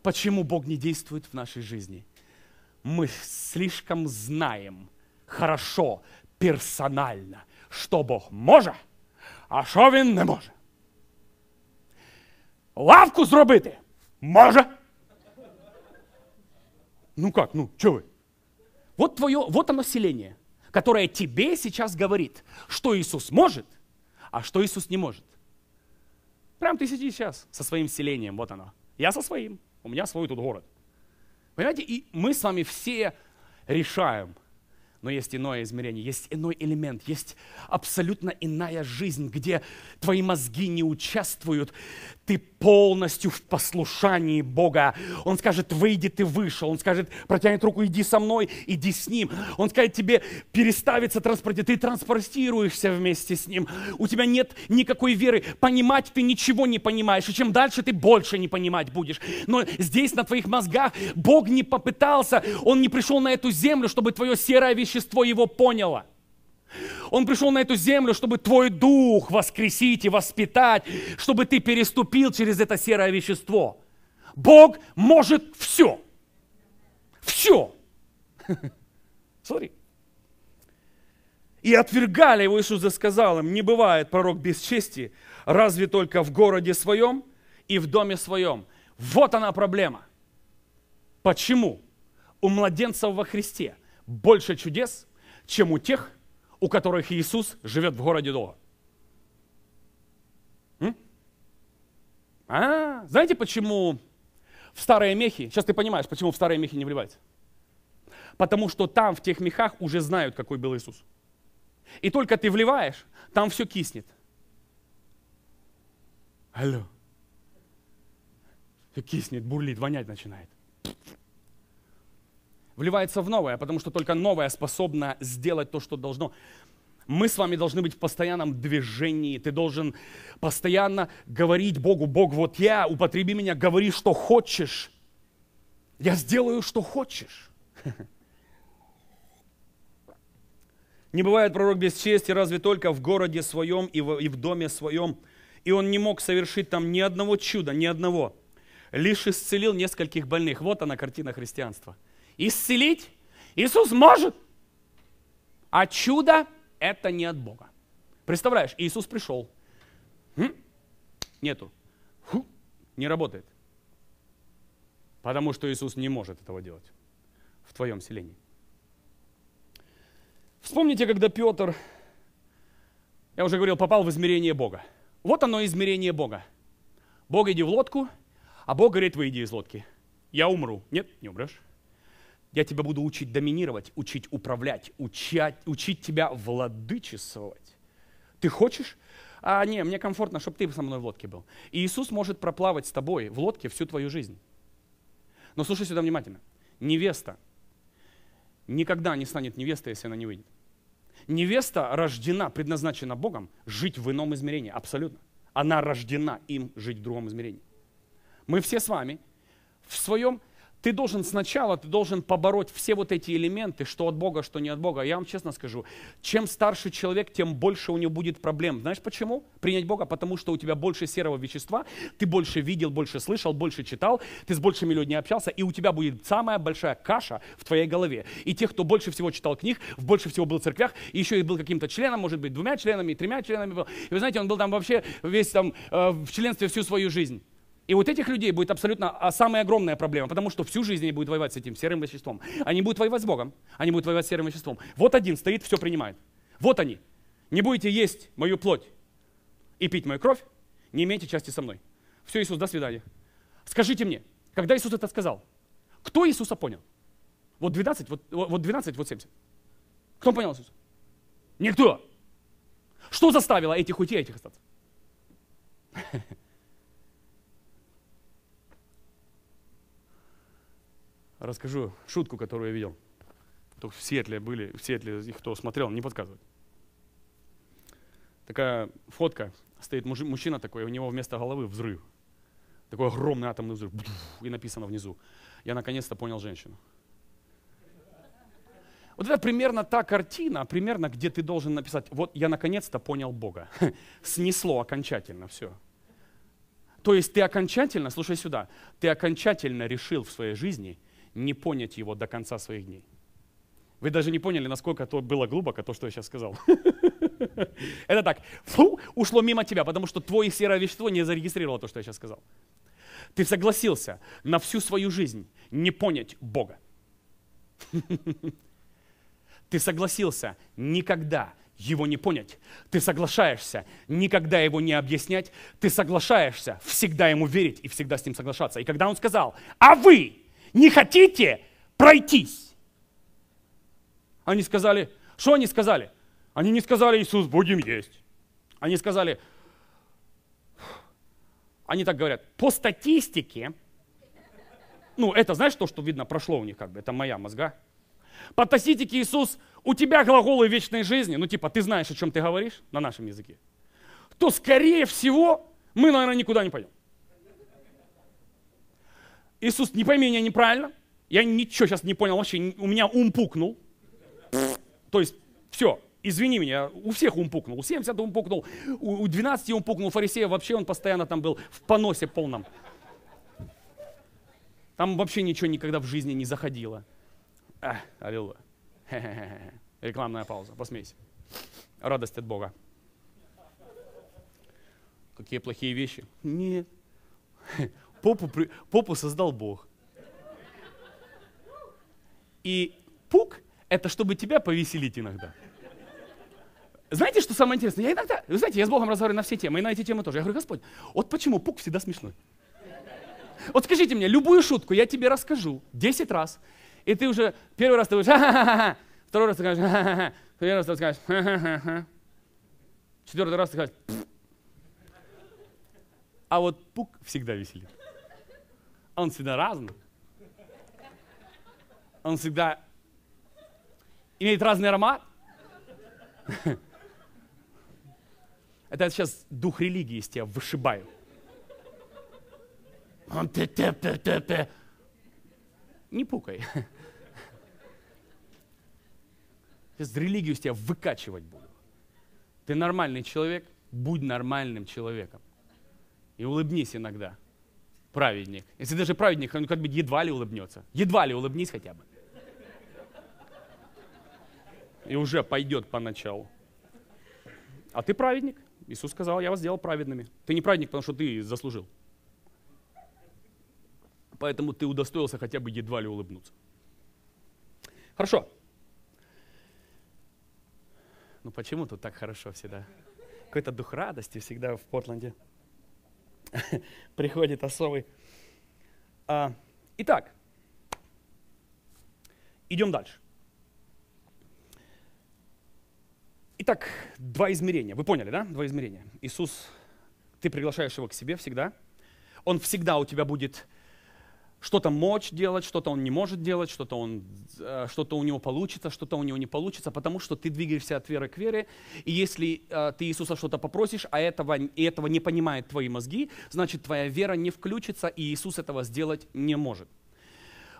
Почему Бог не действует в нашей жизни? Мы слишком знаем хорошо, персонально, что Бог может, а що він не може? Лавку зробити може. Ну как, ну, что вы? Вот твое, вот оно селение, которое тебе сейчас говорит, что Иисус может, а что Иисус не может. Прям ты сидишь сейчас со своим селением, вот оно. Я со своим, у меня свой тут город. Понимаете, и мы с вами все решаем – но есть иное измерение, есть иной элемент, есть абсолютно иная жизнь, где твои мозги не участвуют, ты полностью в послушании Бога. Он скажет, выйди, ты вышел. Он скажет, протянет руку, иди со мной, иди с ним. Он скажет тебе, переставиться, транспорти... ты транспортируешься вместе с ним. У тебя нет никакой веры. Понимать ты ничего не понимаешь. И чем дальше, ты больше не понимать будешь. Но здесь, на твоих мозгах, Бог не попытался, Он не пришел на эту землю, чтобы твое серое вещество его поняло. Он пришел на эту землю, чтобы твой дух воскресить и воспитать, чтобы ты переступил через это серое вещество. Бог может все. Все. Смотри. И отвергали его, Иисус сказал им, не бывает пророк без чести, разве только в городе своем и в доме своем. Вот она проблема. Почему у младенцев во Христе больше чудес, чем у тех, у которых Иисус живет в городе Дога. А, знаете, почему в старые мехи, сейчас ты понимаешь, почему в старые мехи не вливать? Потому что там, в тех мехах, уже знают, какой был Иисус. И только ты вливаешь, там все киснет. Алло. Все киснет, бурлит, вонять начинает вливается в новое, потому что только новое способно сделать то, что должно. Мы с вами должны быть в постоянном движении. Ты должен постоянно говорить Богу, Бог, вот я, употреби меня, говори, что хочешь. Я сделаю, что хочешь. Не бывает пророк без чести, разве только в городе своем и в, и в доме своем. И он не мог совершить там ни одного чуда, ни одного. Лишь исцелил нескольких больных. Вот она картина христианства – исцелить Иисус может. А чудо – это не от Бога. Представляешь, Иисус пришел. Хм? Нету. Ху? Не работает. Потому что Иисус не может этого делать в твоем селении. Вспомните, когда Петр, я уже говорил, попал в измерение Бога. Вот оно измерение Бога. Бог иди в лодку, а Бог говорит, выйди из лодки. Я умру. Нет, не умрешь. Я тебя буду учить доминировать, учить управлять, учать, учить тебя владычествовать. Ты хочешь? А, не, мне комфортно, чтобы ты со мной в лодке был. И Иисус может проплавать с тобой в лодке всю твою жизнь. Но слушай сюда внимательно. Невеста никогда не станет невестой, если она не выйдет. Невеста рождена, предназначена Богом жить в ином измерении, абсолютно. Она рождена им жить в другом измерении. Мы все с вами в своем ты должен сначала, ты должен побороть все вот эти элементы, что от Бога, что не от Бога. Я вам честно скажу, чем старше человек, тем больше у него будет проблем. Знаешь почему? Принять Бога, потому что у тебя больше серого вещества, ты больше видел, больше слышал, больше читал, ты с большими людьми общался, и у тебя будет самая большая каша в твоей голове. И тех, кто больше всего читал книг, больше всего был в церквях, и еще и был каким-то членом, может быть, двумя членами, тремя членами был. И вы знаете, он был там вообще весь там э, в членстве всю свою жизнь. И вот этих людей будет абсолютно а, самая огромная проблема, потому что всю жизнь они будут воевать с этим серым веществом. Они будут воевать с Богом, они будут воевать с серым веществом. Вот один стоит, все принимает. Вот они. Не будете есть мою плоть и пить мою кровь, не имейте части со мной. Все, Иисус, до свидания. Скажите мне, когда Иисус это сказал, кто Иисуса понял? Вот 12, вот, вот 12, вот 70. Кто понял Иисуса? Никто. Что заставило этих уйти, а этих остаться? расскажу шутку, которую я видел. Только в Сиэтле были, в Сиэтле кто смотрел, не подсказывать. Такая фотка, стоит мужи, мужчина такой, у него вместо головы взрыв. Такой огромный атомный взрыв. И написано внизу. Я наконец-то понял женщину. Вот это примерно та картина, примерно где ты должен написать, вот я наконец-то понял Бога. Снесло окончательно все. То есть ты окончательно, слушай сюда, ты окончательно решил в своей жизни не понять его до конца своих дней. Вы даже не поняли, насколько это было глубоко, то, что я сейчас сказал. Это так, фу, ушло мимо тебя, потому что твое серое вещество не зарегистрировало то, что я сейчас сказал. Ты согласился на всю свою жизнь не понять Бога. Ты согласился никогда его не понять. Ты соглашаешься никогда его не объяснять. Ты соглашаешься всегда ему верить и всегда с ним соглашаться. И когда он сказал, а вы, не хотите пройтись? Они сказали, что они сказали? Они не сказали, Иисус, будем есть. Они сказали, они так говорят, по статистике, ну, это знаешь то, что видно, прошло у них как бы, это моя мозга. По статистике, Иисус, у тебя глаголы вечной жизни, ну, типа, ты знаешь, о чем ты говоришь на нашем языке, то, скорее всего, мы, наверное, никуда не пойдем. Иисус, не пойми меня неправильно, я ничего сейчас не понял вообще, у меня ум пукнул. то есть, все, извини меня, у всех ум пукнул, у 70 ум пукнул, у, у 12 ум пукнул, у фарисея вообще он постоянно там был в поносе полном. Там вообще ничего никогда в жизни не заходило. А, аллилуйя. Рекламная пауза, посмейся. Радость от Бога. Какие плохие вещи? Нет. Попу, попу создал Бог. И пук – это чтобы тебя повеселить иногда. Знаете, что самое интересное? Я иногда, вы знаете, я с Богом разговариваю на все темы, и на эти темы тоже. Я говорю, Господь, вот почему пук всегда смешной? Вот скажите мне, любую шутку я тебе расскажу 10 раз, и ты уже первый раз ты будешь второй раз ты скажешь третий раз ты скажешь четвертый раз ты скажешь А вот пук всегда веселит. Он всегда разный. Он всегда имеет разный аромат. Это сейчас дух религии из тебя вышибаю. Он ты ты ты ты ты. Не пукай. Сейчас религию из тебя выкачивать буду. Ты нормальный человек, будь нормальным человеком. И улыбнись иногда праведник. Если даже праведник, он как бы едва ли улыбнется. Едва ли улыбнись хотя бы. И уже пойдет поначалу. А ты праведник. Иисус сказал, я вас сделал праведными. Ты не праведник, потому что ты заслужил. Поэтому ты удостоился хотя бы едва ли улыбнуться. Хорошо. Ну почему тут так хорошо всегда? Какой-то дух радости всегда в Портленде. приходит особый. А, итак, идем дальше. Итак, два измерения. Вы поняли, да? Два измерения. Иисус, ты приглашаешь его к себе всегда. Он всегда у тебя будет что-то мочь делать, что-то он не может делать, что-то, он, э, что-то у него получится, что-то у него не получится, потому что ты двигаешься от веры к вере, и если э, ты Иисуса что-то попросишь, а этого, и этого не понимают твои мозги, значит твоя вера не включится, и Иисус этого сделать не может.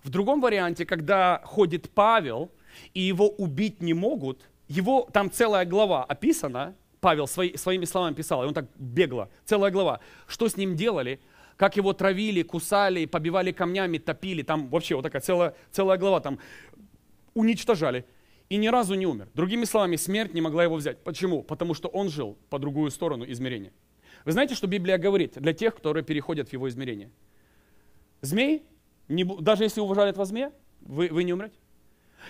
В другом варианте, когда ходит Павел, и его убить не могут, его там целая глава описана, Павел свои, своими словами писал, и он так бегло, целая глава, что с ним делали – как его травили, кусали, побивали камнями, топили. Там вообще вот такая целая, целая глава. Там уничтожали. И ни разу не умер. Другими словами, смерть не могла его взять. Почему? Потому что он жил по другую сторону измерения. Вы знаете, что Библия говорит для тех, которые переходят в его измерение? Змей, не, даже если уважают во змея, вы, вы не умрете.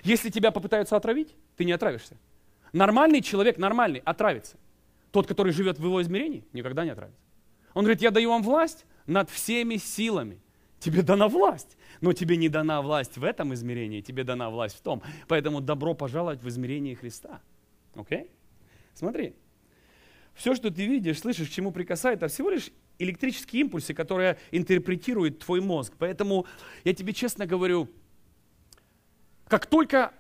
Если тебя попытаются отравить, ты не отравишься. Нормальный человек, нормальный, отравится. Тот, который живет в его измерении, никогда не отравится. Он говорит, я даю вам власть, над всеми силами. Тебе дана власть, но тебе не дана власть в этом измерении, тебе дана власть в том. Поэтому добро пожаловать в измерение Христа. Окей? Okay? Смотри, все, что ты видишь, слышишь, к чему прикасается, это всего лишь электрические импульсы, которые интерпретирует твой мозг. Поэтому я тебе честно говорю, как только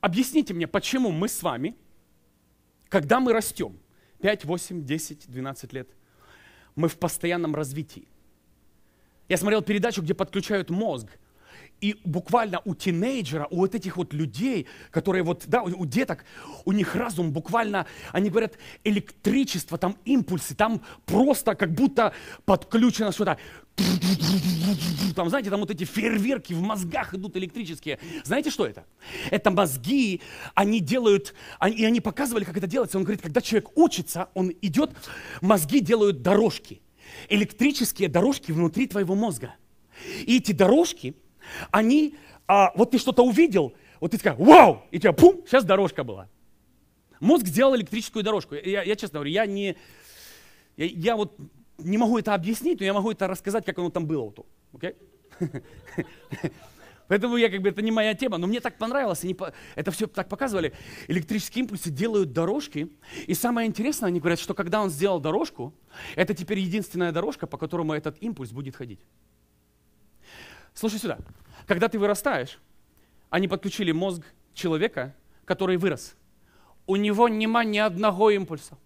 объясните мне, почему мы с вами, когда мы растем, 5, 8, 10, 12 лет, мы в постоянном развитии. Я смотрел передачу, где подключают мозг. И буквально у тинейджера, у вот этих вот людей, которые вот, да, у, деток, у них разум буквально, они говорят, электричество, там импульсы, там просто как будто подключено что-то. Там, знаете, там вот эти фейерверки в мозгах идут электрические. Знаете, что это? Это мозги, они делают, они, и они показывали, как это делается. Он говорит, когда человек учится, он идет, мозги делают дорожки электрические дорожки внутри твоего мозга. И эти дорожки, они, а, вот ты что-то увидел, вот ты такая, вау, и тебя, пум, сейчас дорожка была. Мозг сделал электрическую дорожку. Я, я честно говорю, я не, я, я вот не могу это объяснить, но я могу это рассказать, как оно там было. Вот, okay? Поэтому я как бы, это не моя тема, но мне так понравилось, они по... это все так показывали. Электрические импульсы делают дорожки, и самое интересное, они говорят, что когда он сделал дорожку, это теперь единственная дорожка, по которому этот импульс будет ходить. Слушай сюда, когда ты вырастаешь, они подключили мозг человека, который вырос. У него нема ни одного импульса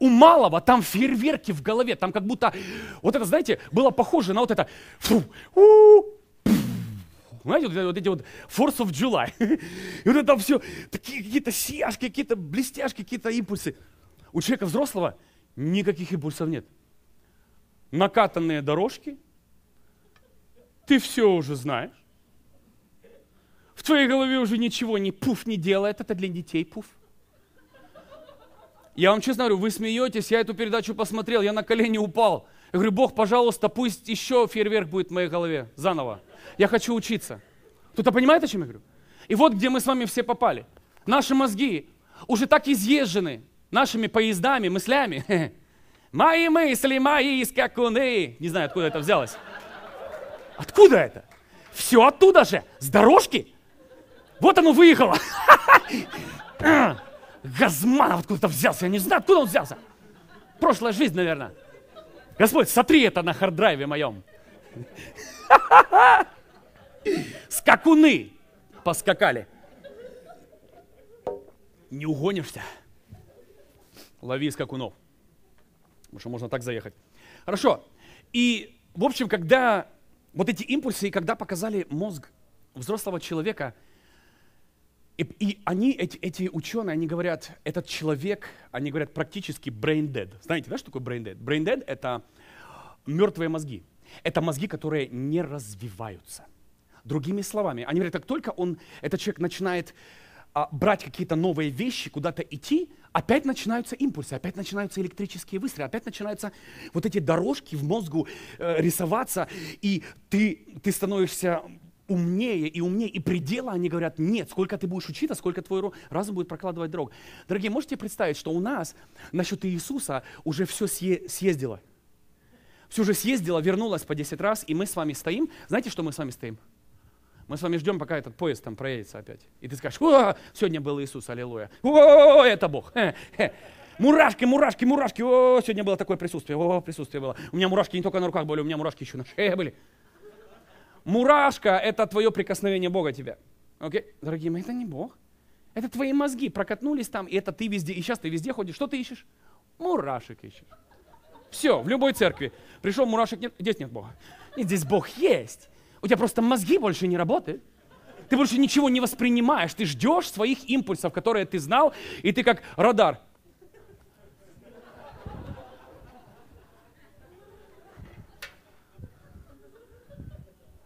у малого там фейерверки в голове, там как будто, вот это, знаете, было похоже на вот это, фу, у, знаете, вот, вот эти вот Force of July. И вот там все, такие какие-то сияшки, какие-то блестяшки, какие-то импульсы. У человека взрослого никаких импульсов нет. Накатанные дорожки, ты все уже знаешь. В твоей голове уже ничего не пуф не делает, это для детей пуф. Я вам честно говорю, вы смеетесь, я эту передачу посмотрел, я на колени упал. Я говорю, Бог, пожалуйста, пусть еще фейерверк будет в моей голове заново. Я хочу учиться. Кто-то понимает, о чем я говорю? И вот где мы с вами все попали. Наши мозги уже так изъезжены нашими поездами, мыслями. Мои мысли, мои скакуны. Не знаю, откуда это взялось. Откуда это? Все оттуда же, с дорожки. Вот оно выехало. Газман откуда-то взялся, я не знаю, откуда он взялся. Прошлая жизнь, наверное. Господь, сотри это на харддрайве моем. Скакуны поскакали. Не угонишься. Лови скакунов. Потому что можно так заехать. Хорошо. И, в общем, когда вот эти импульсы, и когда показали мозг взрослого человека – и, и они, эти, эти ученые, они говорят, этот человек, они говорят практически brain dead. Знаете, да, что такое brain dead? Brain dead — это мертвые мозги. Это мозги, которые не развиваются. Другими словами, они говорят, как только он, этот человек начинает а, брать какие-то новые вещи, куда-то идти, опять начинаются импульсы, опять начинаются электрические выстрелы, опять начинаются вот эти дорожки в мозгу э, рисоваться, и ты, ты становишься умнее и умнее, и предела они говорят, нет, сколько ты будешь учиться, сколько твой разум будет прокладывать дорог Дорогие, можете представить, что у нас насчет Иисуса уже все съездило. Все уже съездило, вернулась по 10 раз, и мы с вами стоим. Знаете, что мы с вами стоим? Мы с вами ждем, пока этот поезд там проедется опять. И ты скажешь, О, сегодня был Иисус, аллилуйя. О, это Бог. Хе, хе. Мурашки, мурашки, мурашки. О, сегодня было такое присутствие. О, присутствие было. У меня мурашки не только на руках были, у меня мурашки еще на шее были. Мурашка – это твое прикосновение Бога тебе, Окей? Дорогие мои, это не Бог. Это твои мозги прокатнулись там, и это ты везде. И сейчас ты везде ходишь. Что ты ищешь? Мурашек ищешь. Все, в любой церкви. Пришел мурашек, нет, здесь нет Бога. Нет, здесь Бог есть. У тебя просто мозги больше не работают. Ты больше ничего не воспринимаешь. Ты ждешь своих импульсов, которые ты знал, и ты как радар.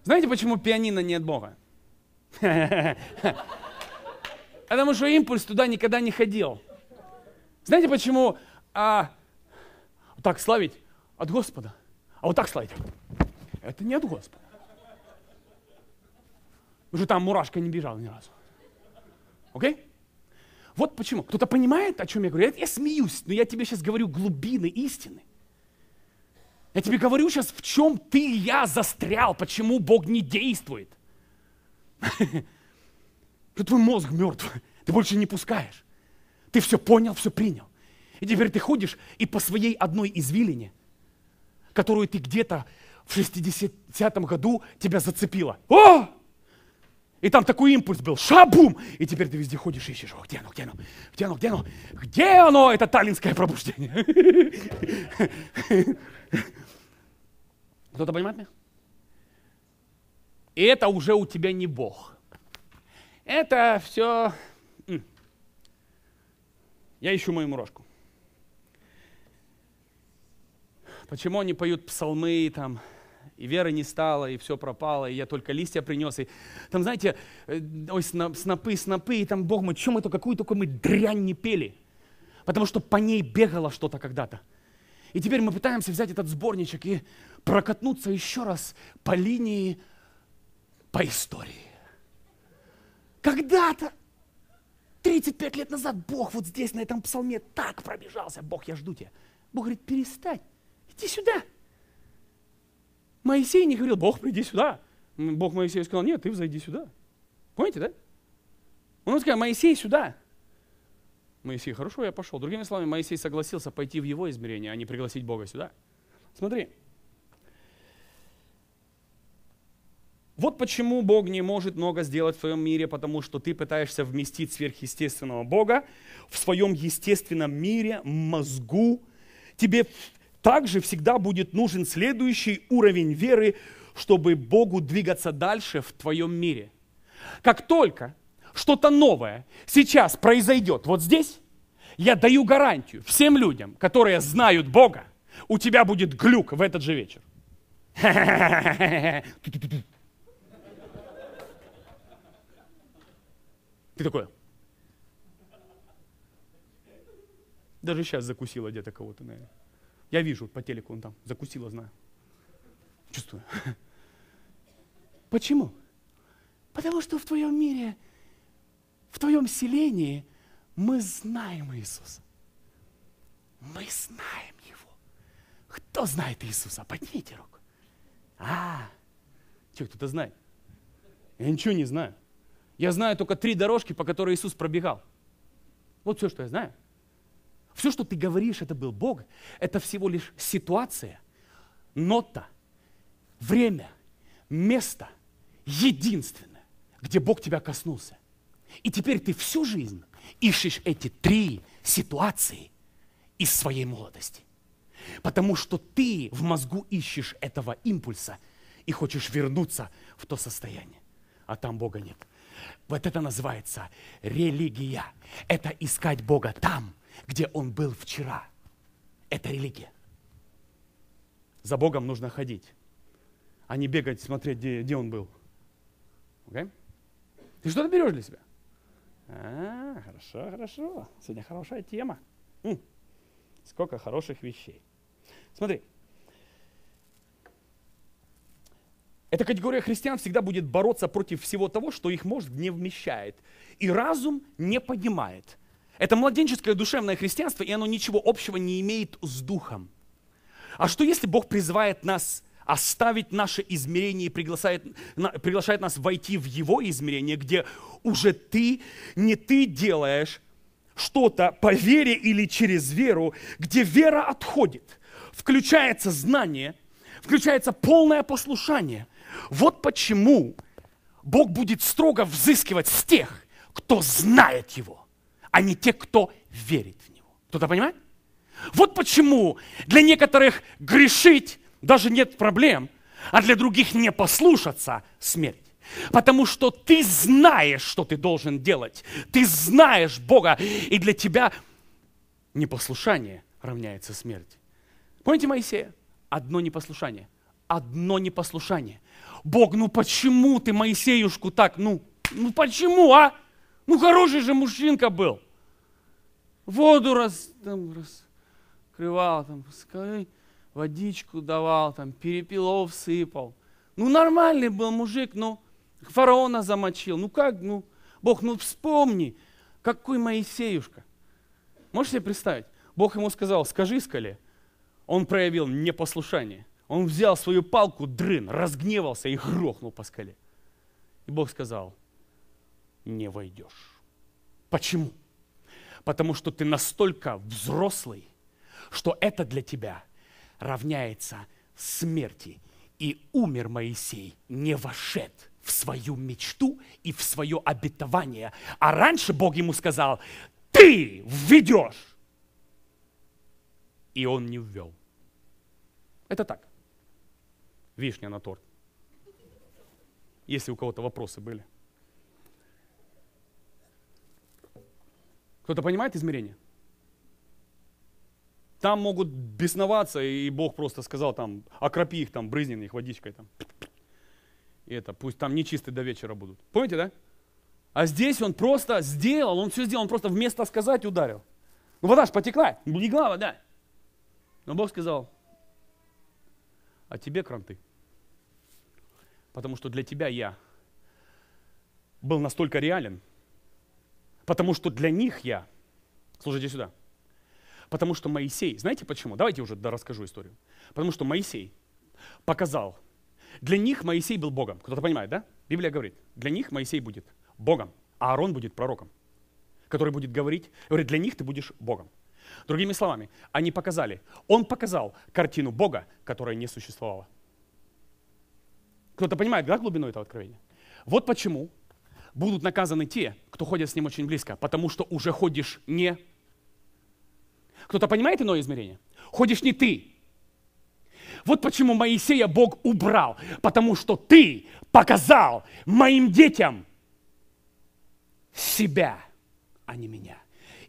Знаете, почему пианино нет Бога? Потому что импульс туда никогда не ходил. Знаете, почему а, вот так славить от Господа, а вот так славить? Это не от Господа. Уже там мурашка не бежала ни разу. Окей? Okay? Вот почему. Кто-то понимает, о чем я говорю? Я, я смеюсь, но я тебе сейчас говорю глубины истины. Я тебе говорю сейчас, в чем ты и я застрял, почему Бог не действует. Что твой мозг мертв, ты больше не пускаешь. Ты все понял, все принял. И теперь ты ходишь и по своей одной извилине, которую ты где-то в 60-м году тебя зацепило. О! И там такой импульс был, шабум! И теперь ты везде ходишь и ищешь, О, где оно, где оно, где оно, где оно, где оно, это таллинское пробуждение. Кто-то понимает меня? И это уже у тебя не Бог. Это все... Я ищу мою мурашку. Почему они поют псалмы там, и веры не стало, и все пропало, и я только листья принес, и там, знаете, э, ой, снопы, снопы, и там, Бог мой, чем это, какую только мы дрянь не пели, потому что по ней бегало что-то когда-то. И теперь мы пытаемся взять этот сборничек и прокатнуться еще раз по линии, по истории. Когда-то, 35 лет назад, Бог вот здесь, на этом псалме, так пробежался. Бог, я жду тебя. Бог говорит, перестань, иди сюда. Моисей не говорил, Бог, приди сюда. Бог Моисею сказал, нет, ты взойди сюда. Помните, да? Он сказал, Моисей сюда. Моисей, хорошо, я пошел. Другими словами, Моисей согласился пойти в его измерение, а не пригласить Бога сюда. Смотри, Вот почему Бог не может много сделать в своем мире, потому что ты пытаешься вместить сверхъестественного Бога в своем естественном мире, мозгу. Тебе также всегда будет нужен следующий уровень веры, чтобы Богу двигаться дальше в твоем мире. Как только что-то новое сейчас произойдет вот здесь, я даю гарантию всем людям, которые знают Бога, у тебя будет глюк в этот же вечер. Ты такой. Даже сейчас закусила где-то кого-то, наверное. Я вижу по телеку, он там закусила, знаю. Чувствую. Почему? Потому что в твоем мире, в твоем селении мы знаем Иисуса. Мы знаем Его. Кто знает Иисуса? Поднимите руку. А, что кто-то знает. Я ничего не знаю. Я знаю только три дорожки, по которой Иисус пробегал. Вот все, что я знаю. Все, что ты говоришь, это был Бог. Это всего лишь ситуация, нота, время, место, единственное, где Бог тебя коснулся. И теперь ты всю жизнь ищешь эти три ситуации из своей молодости. Потому что ты в мозгу ищешь этого импульса и хочешь вернуться в то состояние, а там Бога нет. Вот это называется религия. Это искать Бога там, где Он был вчера. Это религия. За Богом нужно ходить, а не бегать, смотреть, где, где Он был. Okay? Ты что-то берешь для себя? А, хорошо, хорошо. Сегодня хорошая тема. М-м, сколько хороших вещей. Смотри, Эта категория христиан всегда будет бороться против всего того, что их мозг не вмещает. И разум не понимает. Это младенческое душевное христианство, и оно ничего общего не имеет с духом. А что если Бог призывает нас оставить наше измерение и приглашает, приглашает нас войти в его измерение, где уже ты, не ты делаешь что-то по вере или через веру, где вера отходит, включается знание, включается полное послушание, вот почему Бог будет строго взыскивать с тех, кто знает Его, а не тех, кто верит в Него. Кто-то понимает? Вот почему для некоторых грешить даже нет проблем, а для других не послушаться смерть. Потому что ты знаешь, что ты должен делать. Ты знаешь Бога. И для тебя непослушание равняется смерти. Помните Моисея? Одно непослушание. Одно непослушание. Бог, ну почему ты Моисеюшку так, ну, ну почему, а? Ну хороший же мужчинка был. Воду раз, там, раскрывал, там, водичку давал, там, перепилов сыпал. Ну нормальный был мужик, ну фараона замочил. Ну как, ну, Бог, ну вспомни, какой Моисеюшка. Можешь себе представить? Бог ему сказал, скажи скале. Он проявил непослушание. Он взял свою палку, дрын, разгневался и грохнул по скале. И Бог сказал, не войдешь. Почему? Потому что ты настолько взрослый, что это для тебя равняется смерти. И умер Моисей, не вошед в свою мечту и в свое обетование. А раньше Бог ему сказал, ты введешь. И он не ввел. Это так вишня на торт. Если у кого-то вопросы были. Кто-то понимает измерение? Там могут бесноваться, и Бог просто сказал там, окропи их там, брызни на них водичкой там. И это, пусть там нечистые до вечера будут. Помните, да? А здесь он просто сделал, он все сделал, он просто вместо сказать ударил. Ну вода ж потекла, не глава, да. Но Бог сказал, а тебе кранты. Потому что для тебя я был настолько реален, потому что для них я, слушайте сюда, потому что Моисей, знаете почему? Давайте уже расскажу историю. Потому что Моисей показал, для них Моисей был Богом. Кто-то понимает, да? Библия говорит, для них Моисей будет Богом, а Аарон будет пророком, который будет говорить, говорит, для них ты будешь Богом. Другими словами, они показали, он показал картину Бога, которая не существовала. Кто-то понимает, да, глубину этого откровения? Вот почему будут наказаны те, кто ходит с ним очень близко, потому что уже ходишь не... Кто-то понимает иное измерение? Ходишь не ты. Вот почему Моисея Бог убрал, потому что ты показал моим детям себя, а не меня.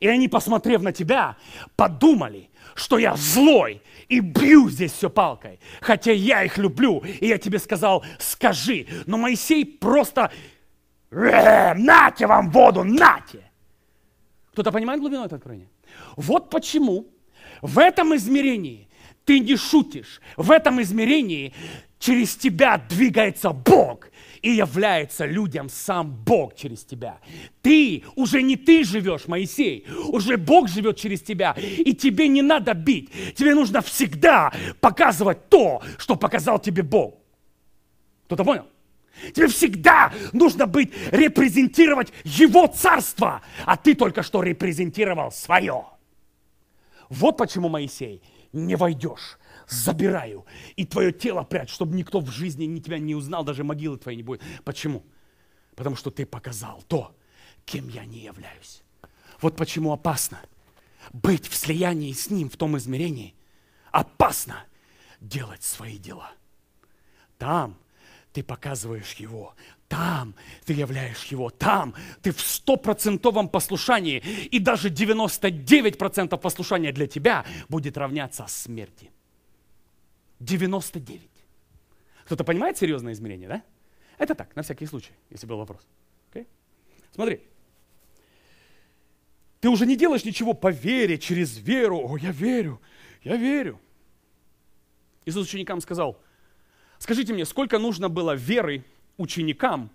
И они, посмотрев на тебя, подумали, что я злой и бью здесь все палкой. Хотя я их люблю, и я тебе сказал, скажи. Но Моисей просто, э, нате вам воду, нате. Кто-то понимает глубину этого откровения? Вот почему в этом измерении ты не шутишь. В этом измерении через тебя двигается Бог и является людям сам Бог через тебя. Ты, уже не ты живешь, Моисей, уже Бог живет через тебя, и тебе не надо бить. Тебе нужно всегда показывать то, что показал тебе Бог. Кто-то понял? Тебе всегда нужно быть, репрезентировать Его царство, а ты только что репрезентировал свое. Вот почему, Моисей, не войдешь забираю. И твое тело прячу, чтобы никто в жизни ни тебя не узнал, даже могилы твоей не будет. Почему? Потому что ты показал то, кем я не являюсь. Вот почему опасно быть в слиянии с Ним в том измерении. Опасно делать свои дела. Там ты показываешь Его, там ты являешь Его, там ты в стопроцентовом послушании, и даже 99% послушания для тебя будет равняться смерти. 99. Кто-то понимает серьезное измерение, да? Это так, на всякий случай, если был вопрос. Okay? Смотри. Ты уже не делаешь ничего по вере, через веру. О, я верю, я верю. Иисус ученикам сказал, скажите мне, сколько нужно было веры ученикам,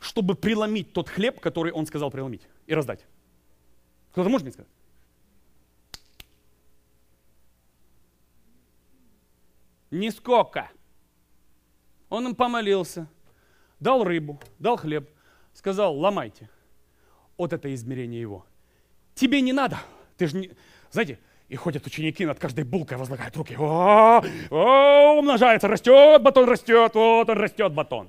чтобы преломить тот хлеб, который он сказал преломить и раздать? Кто-то может мне сказать? Нисколько. Он им помолился, дал рыбу, дал хлеб, сказал, ломайте. Вот это измерение его. Тебе не надо. Ты же не... Знаете, и ходят ученики над каждой булкой, возлагают руки. О, умножается, растет батон, растет, вот он растет батон.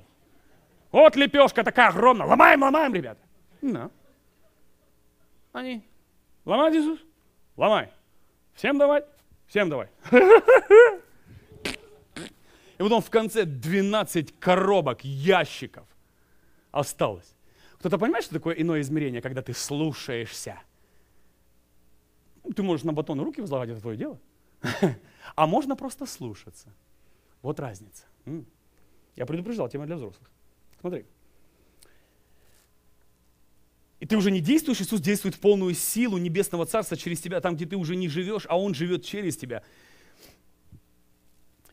Вот лепешка такая огромная. Ломаем, ломаем, ребята. Да. Они. ломай, Иисус? Ломай. Всем давай, всем давай. И потом в конце 12 коробок, ящиков осталось. Кто-то понимает, что такое иное измерение, когда ты слушаешься? Ты можешь на батон руки возлагать, это твое дело. А можно просто слушаться. Вот разница. Я предупреждал, тема для взрослых. Смотри. И ты уже не действуешь, Иисус действует в полную силу Небесного Царства через тебя, там, где ты уже не живешь, а Он живет через тебя.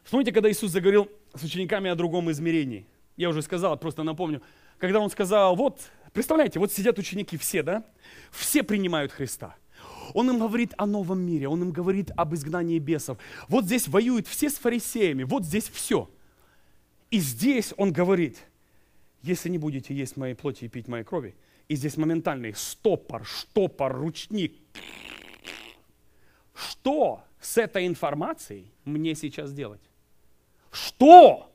Вспомните, когда Иисус заговорил с учениками о другом измерении. Я уже сказал, просто напомню. Когда он сказал, вот, представляете, вот сидят ученики все, да? Все принимают Христа. Он им говорит о новом мире, он им говорит об изгнании бесов. Вот здесь воюют все с фарисеями, вот здесь все. И здесь он говорит, если не будете есть моей плоти и пить моей крови, и здесь моментальный стопор, штопор, ручник. Что с этой информацией мне сейчас делать? Что?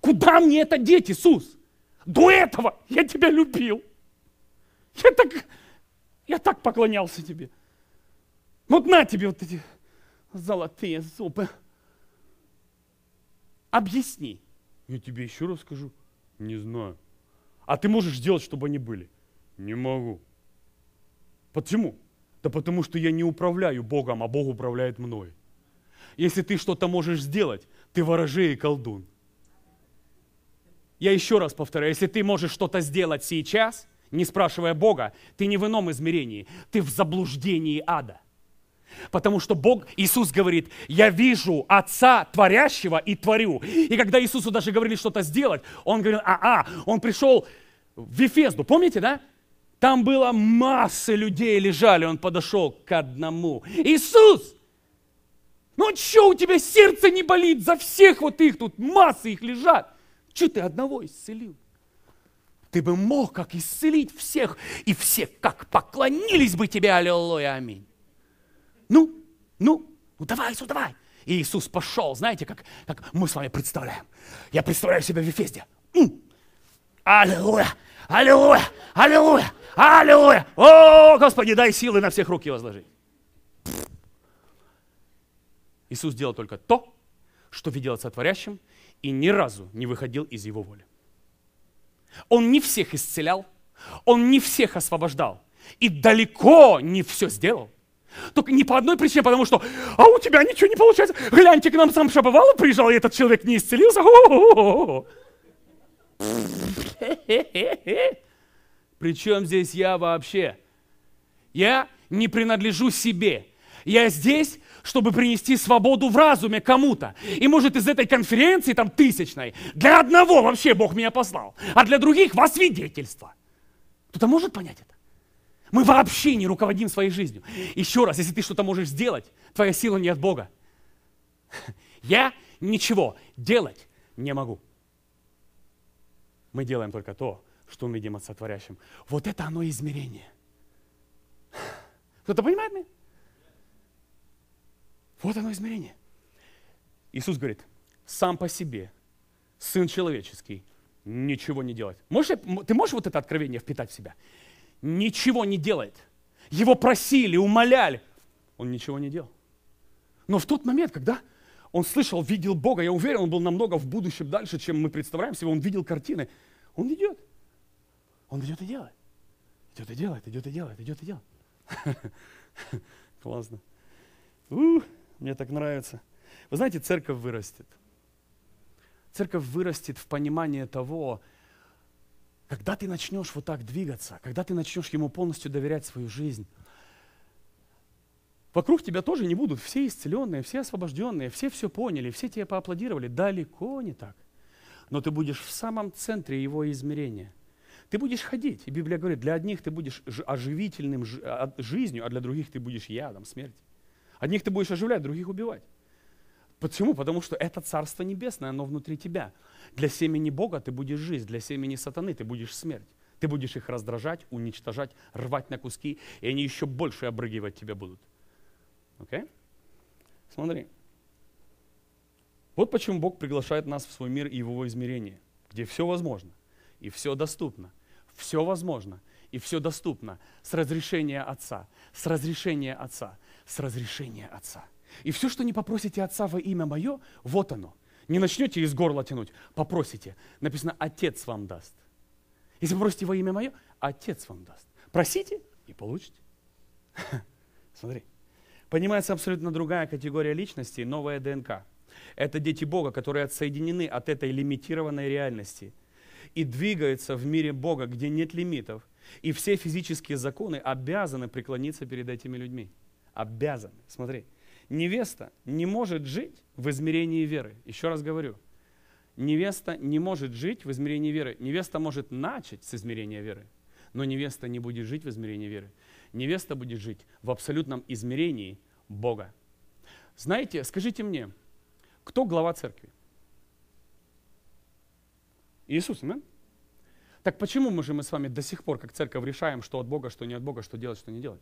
Куда мне это деть, Иисус? До этого я тебя любил. Я так, я так поклонялся тебе. Вот на тебе вот эти золотые зубы. Объясни. Я тебе еще раз скажу. Не знаю. А ты можешь сделать, чтобы они были? Не могу. Почему? Да потому что я не управляю Богом, а Бог управляет мной. Если ты что-то можешь сделать, ты ворожей и колдун. Я еще раз повторяю, если ты можешь что-то сделать сейчас, не спрашивая Бога, ты не в ином измерении, ты в заблуждении ада. Потому что Бог, Иисус говорит, я вижу Отца Творящего и творю. И когда Иисусу даже говорили что-то сделать, Он говорил, а-а, Он пришел в Вифезду, помните, да? Там было масса людей лежали, Он подошел к одному. Иисус, ну что у тебя сердце не болит? За всех вот их тут массы их лежат. Че ты одного исцелил? Ты бы мог как исцелить всех, и все как поклонились бы тебе, аллилуйя, аминь. Ну, ну, ну давай, Иисус давай. И Иисус пошел, знаете, как, как мы с вами представляем. Я представляю себя в Вифезде. Аллилуйя, аллилуйя, аллилуйя, аллилуйя. О, Господи, дай силы на всех руки возложить. Иисус делал только то, что видел Отца и ни разу не выходил из Его воли. Он не всех исцелял, он не всех освобождал, и далеко не все сделал. Только не по одной причине, потому что «А у тебя ничего не получается! Гляньте, к нам сам Шабавала приезжал, и этот человек не исцелился!» Причем здесь я вообще? Я не принадлежу себе. Я здесь, чтобы принести свободу в разуме кому-то. И может из этой конференции, там тысячной, для одного вообще Бог меня послал, а для других вас свидетельство. Кто-то может понять это? Мы вообще не руководим своей жизнью. Еще раз, если ты что-то можешь сделать, твоя сила не от Бога. Я ничего делать не могу. Мы делаем только то, что мы видим от сотворящим. Вот это оно измерение. Кто-то понимает меня? Вот оно измерение. Иисус говорит, сам по себе, Сын Человеческий, ничего не делает. Можешь, ты можешь вот это откровение впитать в себя? Ничего не делает. Его просили, умоляли. Он ничего не делал. Но в тот момент, когда он слышал, видел Бога, я уверен, он был намного в будущем дальше, чем мы представляем себе, он видел картины, он идет. Он идет и делает. Идет и делает, идет и делает, идет и делает. Классно. Мне так нравится. Вы знаете, церковь вырастет. Церковь вырастет в понимании того, когда ты начнешь вот так двигаться, когда ты начнешь ему полностью доверять свою жизнь, вокруг тебя тоже не будут все исцеленные, все освобожденные, все все поняли, все тебе поаплодировали. Далеко не так. Но ты будешь в самом центре его измерения. Ты будешь ходить. И Библия говорит, для одних ты будешь оживительным а, жизнью, а для других ты будешь ядом, смертью. Одних ты будешь оживлять, других убивать. Почему? Потому что это Царство Небесное, оно внутри тебя. Для семени Бога ты будешь жизнь, для семени сатаны ты будешь смерть. Ты будешь их раздражать, уничтожать, рвать на куски, и они еще больше обрыгивать тебя будут. Окей? Okay? Смотри. Вот почему Бог приглашает нас в свой мир и его измерение, где все возможно, и все доступно, все возможно, и все доступно с разрешения Отца, с разрешения Отца с разрешения Отца. И все, что не попросите Отца во имя Мое, вот оно. Не начнете из горла тянуть, попросите. Написано, Отец вам даст. Если попросите во имя Мое, Отец вам даст. Просите и получите. Смотри. Понимается абсолютно другая категория личности, новая ДНК. Это дети Бога, которые отсоединены от этой лимитированной реальности и двигаются в мире Бога, где нет лимитов, и все физические законы обязаны преклониться перед этими людьми. Обязаны. Смотри, невеста не может жить в измерении веры. Еще раз говорю, невеста не может жить в измерении веры. Невеста может начать с измерения веры, но невеста не будет жить в измерении веры. Невеста будет жить в абсолютном измерении Бога. Знаете, скажите мне, кто глава церкви? Иисус, амин? Так почему мы же мы с вами до сих пор, как церковь, решаем, что от Бога, что не от Бога, что делать, что не делать?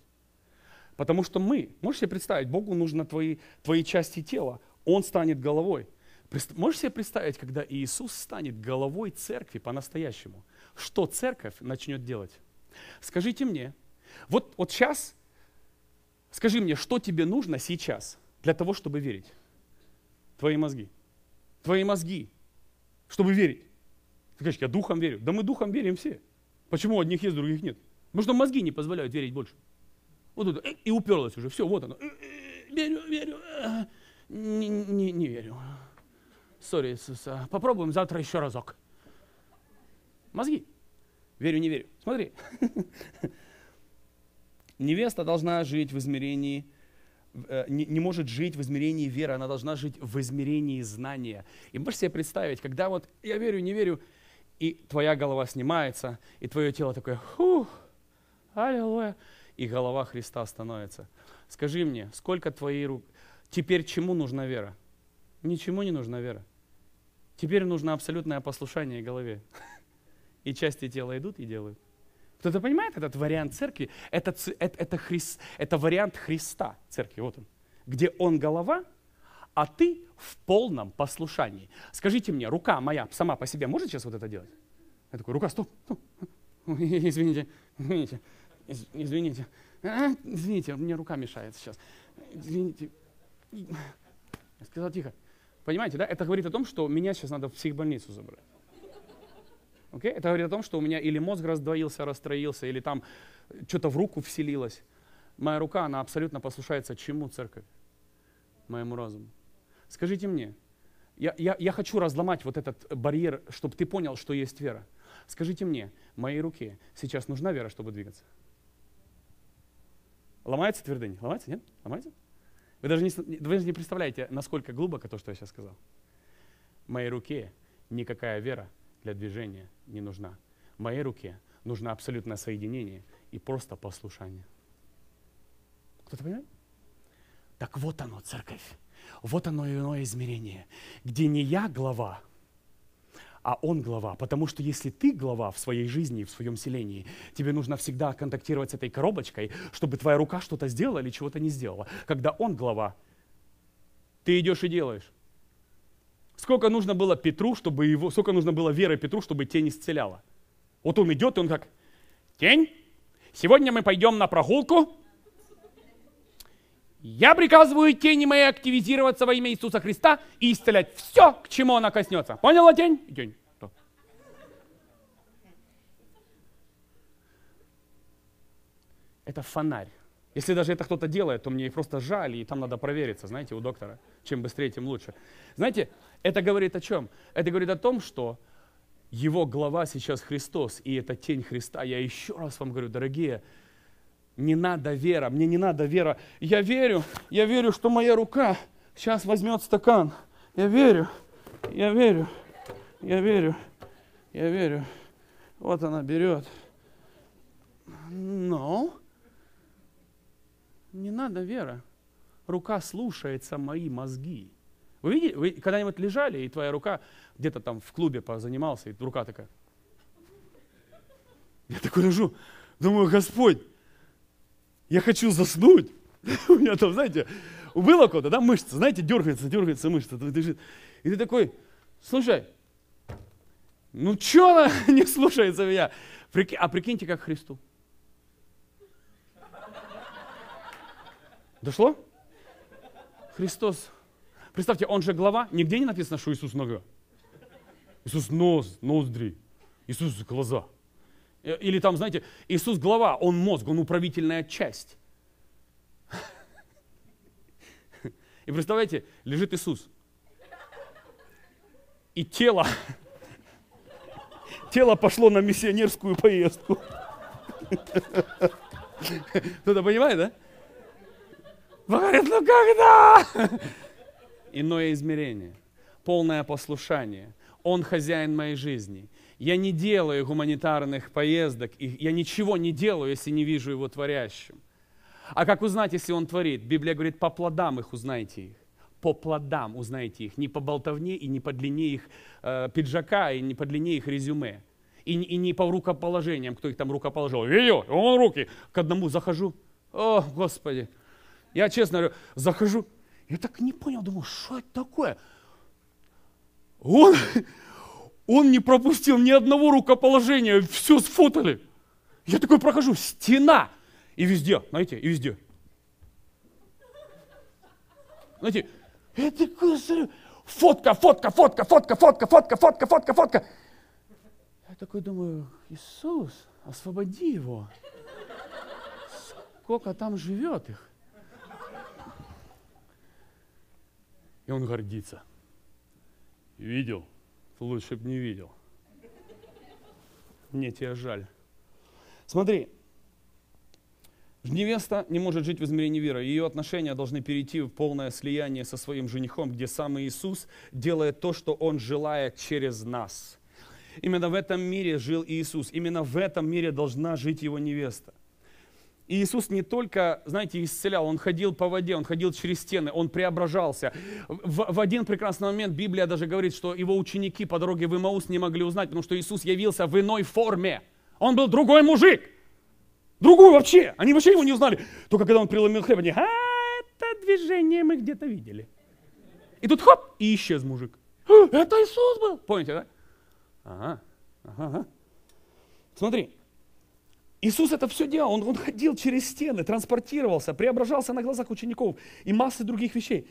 Потому что мы, можешь себе представить, Богу нужно твои, твои части тела, Он станет головой. Можешь себе представить, когда Иисус станет головой церкви по-настоящему, что церковь начнет делать? Скажите мне, вот, вот сейчас, скажи мне, что тебе нужно сейчас для того, чтобы верить? Твои мозги. Твои мозги, чтобы верить. Ты говоришь, я духом верю. Да мы духом верим все. Почему одних есть, других нет? Потому что мозги не позволяют верить больше вот тут, э, и уперлась уже, все, вот оно. Э, э, верю, верю, не, не, не верю. Сори, Иисус, попробуем завтра еще разок. Мозги. Верю, не верю. Смотри. Невеста должна жить в измерении не, не может жить в измерении веры, она должна жить в измерении знания. И можешь себе представить, когда вот я верю, не верю, и твоя голова снимается, и твое тело такое, фух, аллилуйя, и голова Христа становится. Скажи мне, сколько твоей рук... Теперь чему нужна вера? Ничему не нужна вера. Теперь нужно абсолютное послушание голове. И части тела идут и делают. Кто-то понимает этот вариант церкви? Это, это, это, Христ, это вариант Христа церкви, вот он. Где он голова, а ты в полном послушании. Скажите мне, рука моя сама по себе может сейчас вот это делать? Я такой, рука, стоп, стоп. извините, извините. Из, извините. А, извините, мне рука мешает сейчас. Извините. Я сказал тихо. Понимаете, да? Это говорит о том, что меня сейчас надо в психбольницу забрать. Okay? Это говорит о том, что у меня или мозг раздвоился, расстроился, или там что-то в руку вселилось. Моя рука, она абсолютно послушается чему церковь? Моему разуму. Скажите мне, я, я, я хочу разломать вот этот барьер, чтобы ты понял, что есть вера. Скажите мне, моей руке сейчас нужна вера, чтобы двигаться? Ломается твердыня? Ломается, нет? Ломается? Вы даже не, вы даже не представляете, насколько глубоко то, что я сейчас сказал. В моей руке никакая вера для движения не нужна. В моей руке нужно абсолютное соединение и просто послушание. Кто-то понимает? Так вот оно, церковь. Вот оно иное измерение, где не я глава, а он глава. Потому что если ты глава в своей жизни и в своем селении, тебе нужно всегда контактировать с этой коробочкой, чтобы твоя рука что-то сделала или чего-то не сделала. Когда он глава, ты идешь и делаешь. Сколько нужно было Петру, чтобы его, сколько нужно было веры Петру, чтобы тень исцеляла. Вот он идет, и он как, тень, сегодня мы пойдем на прогулку, я приказываю тени моей активизироваться во имя Иисуса Христа и исцелять все, к чему она коснется. Поняла тень? Тень. Это фонарь. Если даже это кто-то делает, то мне просто жаль, и там надо провериться, знаете, у доктора. Чем быстрее, тем лучше. Знаете, это говорит о чем? Это говорит о том, что его глава сейчас Христос, и это тень Христа. Я еще раз вам говорю, дорогие, не надо вера, мне не надо вера. Я верю, я верю, что моя рука сейчас возьмет стакан. Я верю, я верю, я верю, я верю. Вот она берет. Но «Ну?» не надо вера. Рука слушается мои мозги. Вы видите, вы когда-нибудь лежали, и твоя рука где-то там в клубе позанимался, и рука такая. Я такой лежу, думаю, Господь, я хочу заснуть. У меня там, знаете, было кого-то, да, мышца, знаете, дергается, дергается мышца, движет. И ты такой, слушай, ну чё она не слушается меня? Прики... А прикиньте, как Христу. Дошло? Христос. Представьте, он же глава. Нигде не написано, что Иисус нога. Иисус нос, ноздри. Иисус глаза. Э, или там, знаете, Иисус глава, он мозг, он управительная часть. И представляете, лежит Иисус. И тело, тело пошло на миссионерскую поездку. Кто-то понимает, да? Говорит, ну когда? Иное измерение, полное послушание. Он хозяин моей жизни. Я не делаю гуманитарных поездок, и я ничего не делаю, если не вижу его творящим. А как узнать, если он творит? Библия говорит, по плодам их узнайте их. По плодам узнайте их. Не по болтовне и не по длине их э, пиджака, и не по длине их резюме. И, и не по рукоположениям, кто их там рукоположил. Видел? Он руки. К одному захожу. О, Господи. Я честно говорю, захожу. Я так не понял, думаю, что это такое? Он он не пропустил ни одного рукоположения, все сфотали. Я такой прохожу, стена. И везде, знаете, и везде. Знаете, я такой смотрю, фотка, фотка, фотка, фотка, фотка, фотка, фотка, фотка, фотка. Я такой думаю, Иисус, освободи его. Сколько там живет их. И он гордится. Видел, лучше бы не видел. Мне тебя жаль. Смотри, невеста не может жить в измерении веры. Ее отношения должны перейти в полное слияние со своим женихом, где сам Иисус делает то, что Он желает через нас. Именно в этом мире жил Иисус. Именно в этом мире должна жить Его невеста. И Иисус не только, знаете, исцелял, Он ходил по воде, Он ходил через стены, Он преображался. В, в один прекрасный момент Библия даже говорит, что Его ученики по дороге в Имаус не могли узнать, потому что Иисус явился в иной форме. Он был другой мужик. Другой вообще. Они вообще его не узнали. Только когда он преломил хлеб, они, а, это движение мы где-то видели. И тут хоп, и исчез мужик. «А, это Иисус был. Помните, да? ага, ага. Смотри, Иисус это все делал, он, он ходил через стены, транспортировался, преображался на глазах учеников и массы других вещей.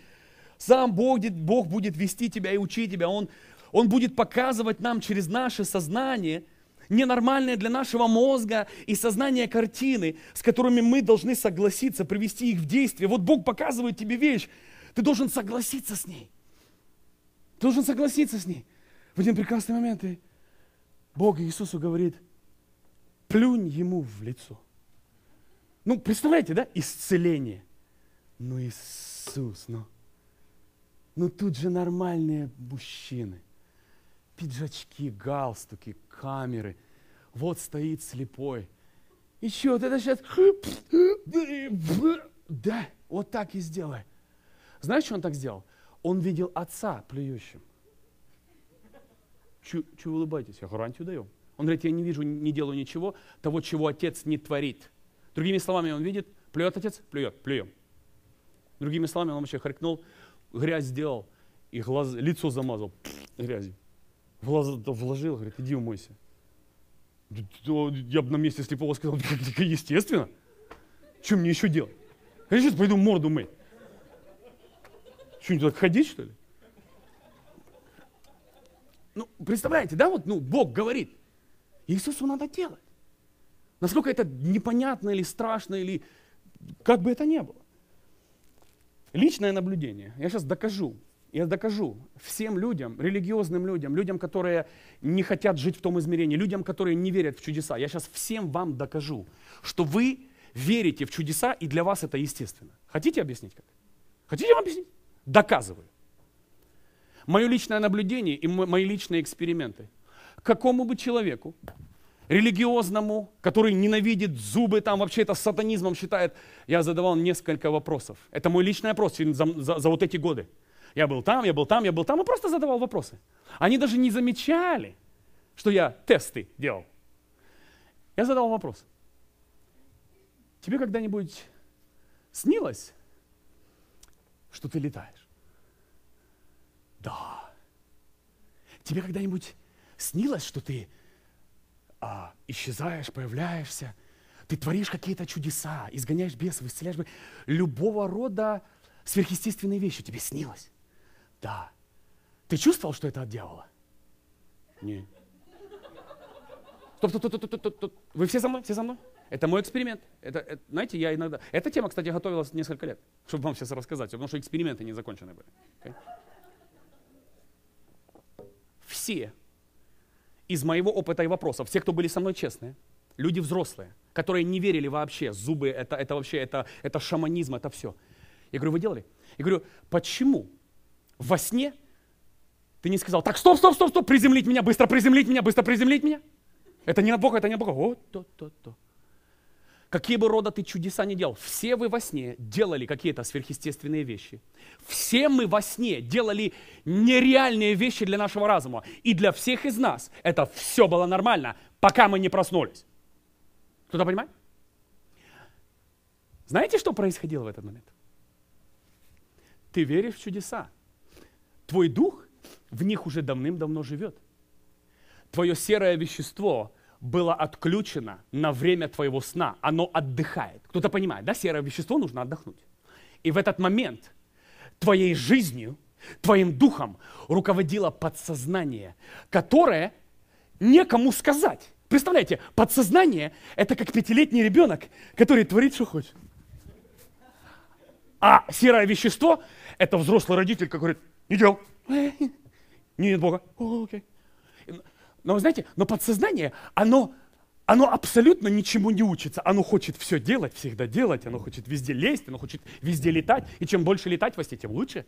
Сам Бог, Бог будет вести тебя и учить тебя, он, он будет показывать нам через наше сознание ненормальные для нашего мозга и сознания картины, с которыми мы должны согласиться, привести их в действие. Вот Бог показывает тебе вещь, ты должен согласиться с ней. Ты должен согласиться с ней. В один прекрасный момент и Бог Иисусу говорит – плюнь ему в лицо. Ну, представляете, да, исцеление. Ну, Иисус, ну. Ну, тут же нормальные мужчины. Пиджачки, галстуки, камеры. Вот стоит слепой. И что, вот это сейчас... Да, вот так и сделай. Знаешь, что он так сделал? Он видел отца плюющим. Чего улыбаетесь? Я гарантию даю. Он говорит, я не вижу, не делаю ничего того, чего отец не творит. Другими словами, он видит, плюет отец, плюет, плюем. Другими словами, он вообще хрикнул, грязь сделал и глаз, лицо замазал грязью. В вложил, говорит, иди умойся. Я бы на месте слепого сказал, естественно. Что мне еще делать? Я сейчас пойду морду мыть. Что, так ходить, что ли? Ну, представляете, да, вот, ну, Бог говорит. Иисусу надо делать. Насколько это непонятно или страшно, или как бы это ни было. Личное наблюдение. Я сейчас докажу. Я докажу всем людям, религиозным людям, людям, которые не хотят жить в том измерении, людям, которые не верят в чудеса. Я сейчас всем вам докажу, что вы верите в чудеса, и для вас это естественно. Хотите объяснить как? Хотите вам объяснить? Доказываю. Мое личное наблюдение и мои личные эксперименты – какому бы человеку, религиозному, который ненавидит зубы, там вообще это сатанизмом считает, я задавал несколько вопросов. Это мой личный опрос за, за, за вот эти годы. Я был там, я был там, я был там, и просто задавал вопросы. Они даже не замечали, что я тесты делал. Я задал вопрос. Тебе когда-нибудь снилось, что ты летаешь? Да. Тебе когда-нибудь снилось, что ты а, исчезаешь, появляешься, ты творишь какие-то чудеса, изгоняешь бесов, исцеляешь Любого рода сверхъестественные вещи тебе снилось. Да. Ты чувствовал, что это от дьявола? Нет. Стоп, стоп, стоп, стоп, стоп, стоп. Вы все за мной? Все за мной? Это мой эксперимент. Это, это, знаете, я иногда... Эта тема, кстати, готовилась несколько лет, чтобы вам сейчас рассказать, потому что эксперименты не закончены были. Okay? Все из моего опыта и вопросов, Все, кто были со мной честные, люди взрослые, которые не верили вообще, зубы, это, это вообще, это, это шаманизм, это все. Я говорю, вы делали? Я говорю, почему во сне ты не сказал, так, стоп, стоп, стоп, стоп, приземлить меня, быстро приземлить меня, быстро приземлить меня? Это не от Бога, это не от Бога. Вот, то, то, то. Какие бы рода ты чудеса не делал, все вы во сне делали какие-то сверхъестественные вещи. Все мы во сне делали нереальные вещи для нашего разума. И для всех из нас это все было нормально, пока мы не проснулись. Кто-то понимает? Знаете, что происходило в этот момент? Ты веришь в чудеса. Твой дух в них уже давным-давно живет. Твое серое вещество было отключено на время твоего сна. Оно отдыхает. Кто-то понимает, да, серое вещество нужно отдохнуть. И в этот момент твоей жизнью, твоим духом руководило подсознание, которое некому сказать. Представляете, подсознание – это как пятилетний ребенок, который творит, что хочет. А серое вещество – это взрослый родитель, который говорит, идем, «Э, нет Бога, О, окей. Но вы знаете, но подсознание, оно, оно абсолютно ничему не учится. Оно хочет все делать, всегда делать, оно хочет везде лезть, оно хочет везде летать. И чем больше летать во сне, тем лучше.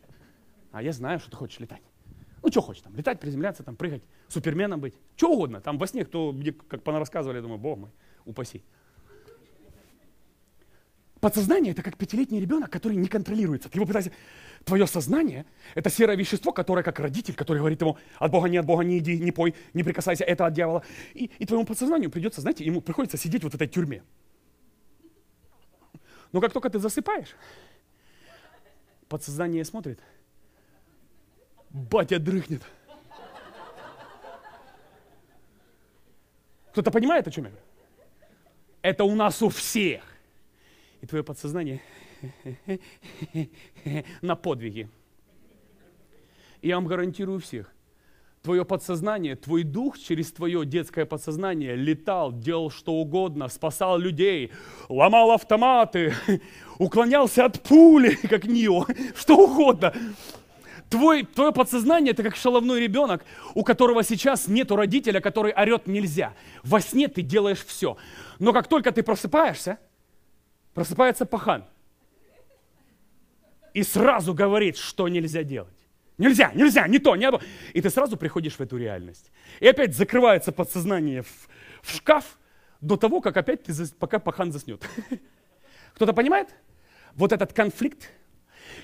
А я знаю, что ты хочешь летать. Ну, что хочешь там, летать, приземляться, там, прыгать, суперменом быть, что угодно. Там во сне, кто мне как понарассказывали, я думаю, бог мой, упаси. Подсознание – это как пятилетний ребенок, который не контролируется. Ты его пытаешься Твое сознание – это серое вещество, которое как родитель, который говорит ему, от Бога не, от Бога не иди, не пой, не прикасайся, это от дьявола. И, и твоему подсознанию придется, знаете, ему приходится сидеть вот в этой тюрьме. Но как только ты засыпаешь, подсознание смотрит, батя дрыхнет. Кто-то понимает, о чем я говорю? Это у нас у всех. И твое подсознание – на подвиги. я вам гарантирую всех, твое подсознание, твой дух через твое детское подсознание летал, делал что угодно, спасал людей, ломал автоматы, уклонялся от пули, как Нио, что угодно. Твой, твое подсознание – это как шаловной ребенок, у которого сейчас нету родителя, который орет нельзя. Во сне ты делаешь все. Но как только ты просыпаешься, просыпается пахан и сразу говорит, что нельзя делать. Нельзя, нельзя, не то, не обо. И ты сразу приходишь в эту реальность. И опять закрывается подсознание в, в шкаф до того, как опять ты, зас... пока пахан заснет. Кто-то понимает? Вот этот конфликт.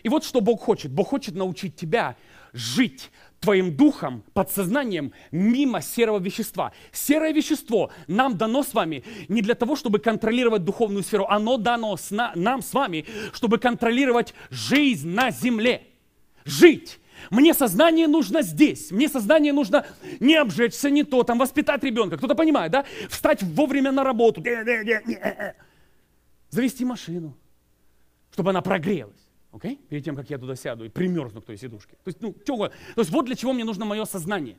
И вот что Бог хочет. Бог хочет научить тебя жить твоим духом, подсознанием мимо серого вещества. Серое вещество нам дано с вами не для того, чтобы контролировать духовную сферу, оно дано с на, нам с вами, чтобы контролировать жизнь на земле. Жить. Мне сознание нужно здесь. Мне сознание нужно не обжечься, не то, там, воспитать ребенка. Кто-то понимает, да? Встать вовремя на работу. Завести машину, чтобы она прогрелась. Окей? Okay? Перед тем, как я туда сяду и примерзну к той сидушке. То есть, ну, чего? То есть вот для чего мне нужно мое сознание.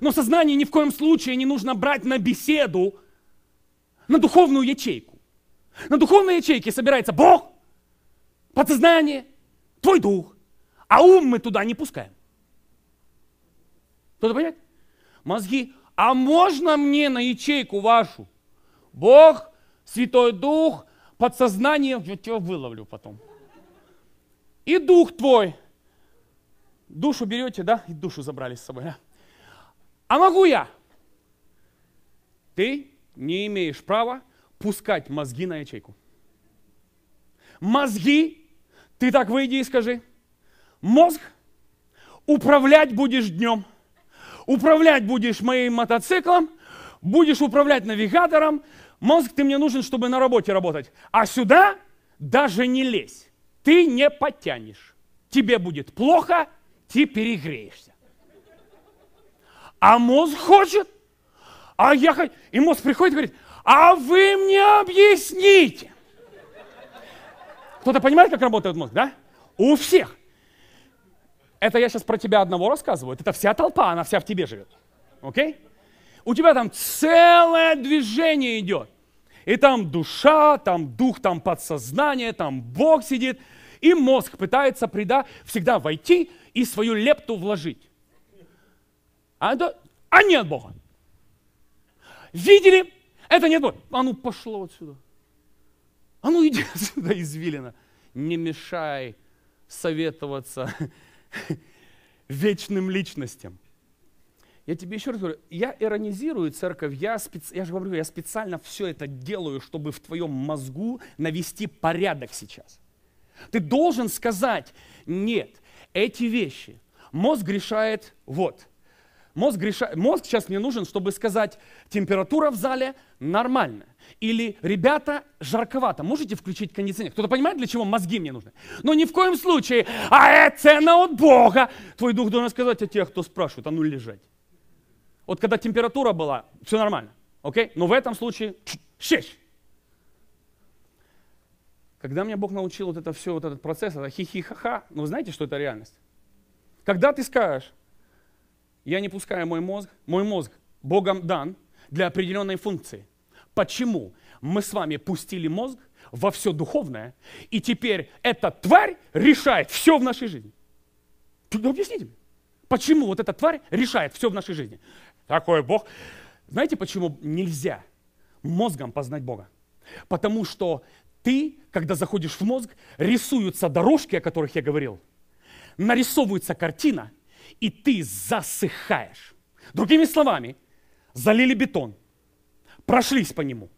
Но сознание ни в коем случае не нужно брать на беседу, на духовную ячейку. На духовной ячейке собирается Бог, подсознание, твой дух, а ум мы туда не пускаем. Кто-то понимает? Мозги. А можно мне на ячейку вашу? Бог, Святой Дух, подсознание, я тебя выловлю потом и дух твой. Душу берете, да? И душу забрали с собой, да? А могу я? Ты не имеешь права пускать мозги на ячейку. Мозги, ты так выйди и скажи, мозг, управлять будешь днем, управлять будешь моим мотоциклом, будешь управлять навигатором, мозг, ты мне нужен, чтобы на работе работать. А сюда даже не лезь ты не подтянешь. Тебе будет плохо, ты перегреешься. А мозг хочет. А я хочу. И мозг приходит и говорит, а вы мне объясните. Кто-то понимает, как работает мозг, да? У всех. Это я сейчас про тебя одного рассказываю. Это вся толпа, она вся в тебе живет. Окей? Okay? У тебя там целое движение идет. И там душа, там дух, там подсознание, там Бог сидит – и мозг пытается прида, всегда войти и свою лепту вложить. А, это, а нет Бога. Видели? Это нет Бога. А ну пошло отсюда. А ну иди отсюда, извилина. Не мешай советоваться вечным личностям. Я тебе еще раз говорю, я иронизирую церковь, я, спец... я же говорю, я специально все это делаю, чтобы в твоем мозгу навести порядок сейчас. Ты должен сказать, нет, эти вещи. Мозг решает вот. Мозг, реша... Мозг сейчас мне нужен, чтобы сказать, температура в зале нормальная. Или, ребята, жарковато, можете включить кондиционер? Кто-то понимает, для чего мозги мне нужны? Но ни в коем случае, а это на от Бога. Твой дух должен сказать о тех, кто спрашивает, а ну лежать. Вот когда температура была, все нормально, окей? Okay? Но в этом случае, шесть. Когда меня Бог научил вот это все, вот этот процесс, это хи ха ха но ну, вы знаете, что это реальность? Когда ты скажешь, я не пускаю мой мозг, мой мозг Богом дан для определенной функции. Почему мы с вами пустили мозг во все духовное, и теперь эта тварь решает все в нашей жизни? Тогда объясните мне, почему вот эта тварь решает все в нашей жизни? Такой Бог. Знаете, почему нельзя мозгом познать Бога? Потому что ты, когда заходишь в мозг, рисуются дорожки, о которых я говорил, нарисовывается картина, и ты засыхаешь. Другими словами, залили бетон, прошлись по нему,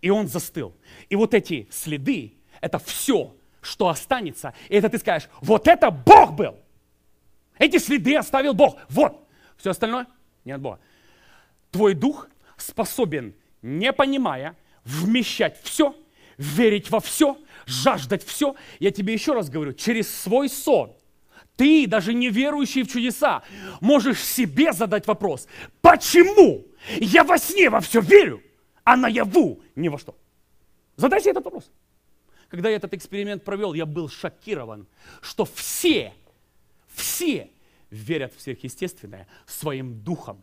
и он застыл. И вот эти следы, это все, что останется. И это ты скажешь, вот это Бог был. Эти следы оставил Бог. Вот. Все остальное нет Бога. Твой дух способен, не понимая, вмещать все, верить во все, жаждать все. Я тебе еще раз говорю, через свой сон, ты, даже неверующий в чудеса, можешь себе задать вопрос, почему я во сне во все верю, а наяву ни во что? Задай себе этот вопрос. Когда я этот эксперимент провел, я был шокирован, что все, все верят в сверхъестественное своим духом.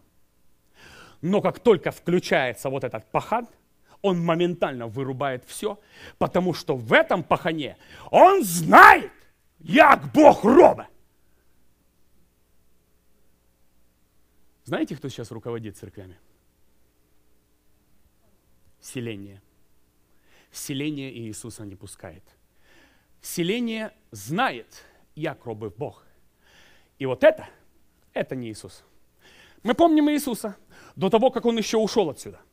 Но как только включается вот этот пахан – он моментально вырубает все, потому что в этом пахане он знает, как Бог роба. Знаете, кто сейчас руководит церквями? Селение. Селение Иисуса не пускает. Селение знает, як робив Бог. И вот это, это не Иисус. Мы помним Иисуса до того, как Он еще ушел отсюда –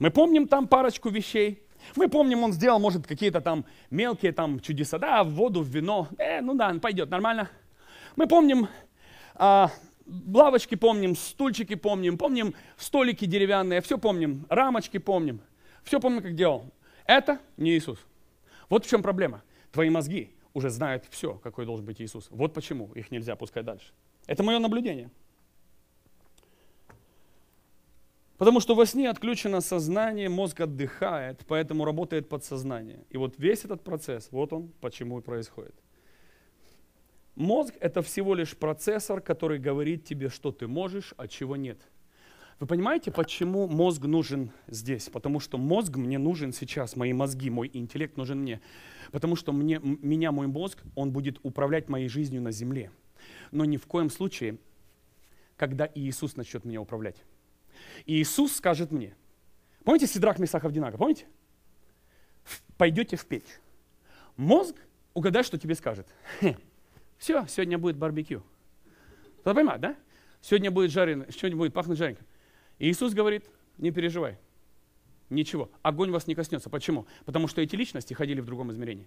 мы помним там парочку вещей. Мы помним, он сделал, может, какие-то там мелкие там чудеса. Да, в воду, в вино. Э, ну да, пойдет, нормально. Мы помним, а, лавочки помним, стульчики помним, помним столики деревянные, все помним, рамочки помним. Все помним, как делал. Это не Иисус. Вот в чем проблема. Твои мозги уже знают все, какой должен быть Иисус. Вот почему их нельзя пускать дальше. Это мое наблюдение. Потому что во сне отключено сознание, мозг отдыхает, поэтому работает подсознание. И вот весь этот процесс, вот он, почему и происходит. Мозг – это всего лишь процессор, который говорит тебе, что ты можешь, а чего нет. Вы понимаете, почему мозг нужен здесь? Потому что мозг мне нужен сейчас, мои мозги, мой интеллект нужен мне. Потому что мне, меня мой мозг, он будет управлять моей жизнью на земле. Но ни в коем случае, когда Иисус начнет меня управлять. И Иисус скажет мне, помните Сидрак Месахов Динага, помните? Пойдете в печь. Мозг, угадай, что тебе скажет. все, сегодня будет барбекю. Надо понимать, да? Сегодня будет жареное, сегодня будет пахнуть жареньким. И Иисус говорит, не переживай, ничего, огонь вас не коснется. Почему? Потому что эти личности ходили в другом измерении.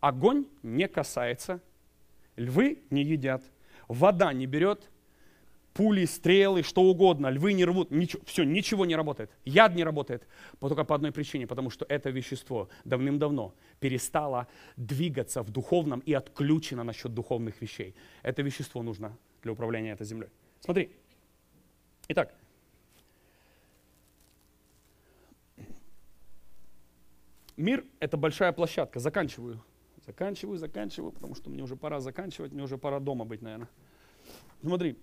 Огонь не касается, львы не едят, вода не берет, пули, стрелы, что угодно, львы не рвут, ничего, все, ничего не работает. Яд не работает. Только по одной причине, потому что это вещество давным-давно перестало двигаться в духовном и отключено насчет духовных вещей. Это вещество нужно для управления этой землей. Смотри. Итак. Мир – это большая площадка. Заканчиваю. Заканчиваю, заканчиваю, потому что мне уже пора заканчивать, мне уже пора дома быть, наверное. Смотри,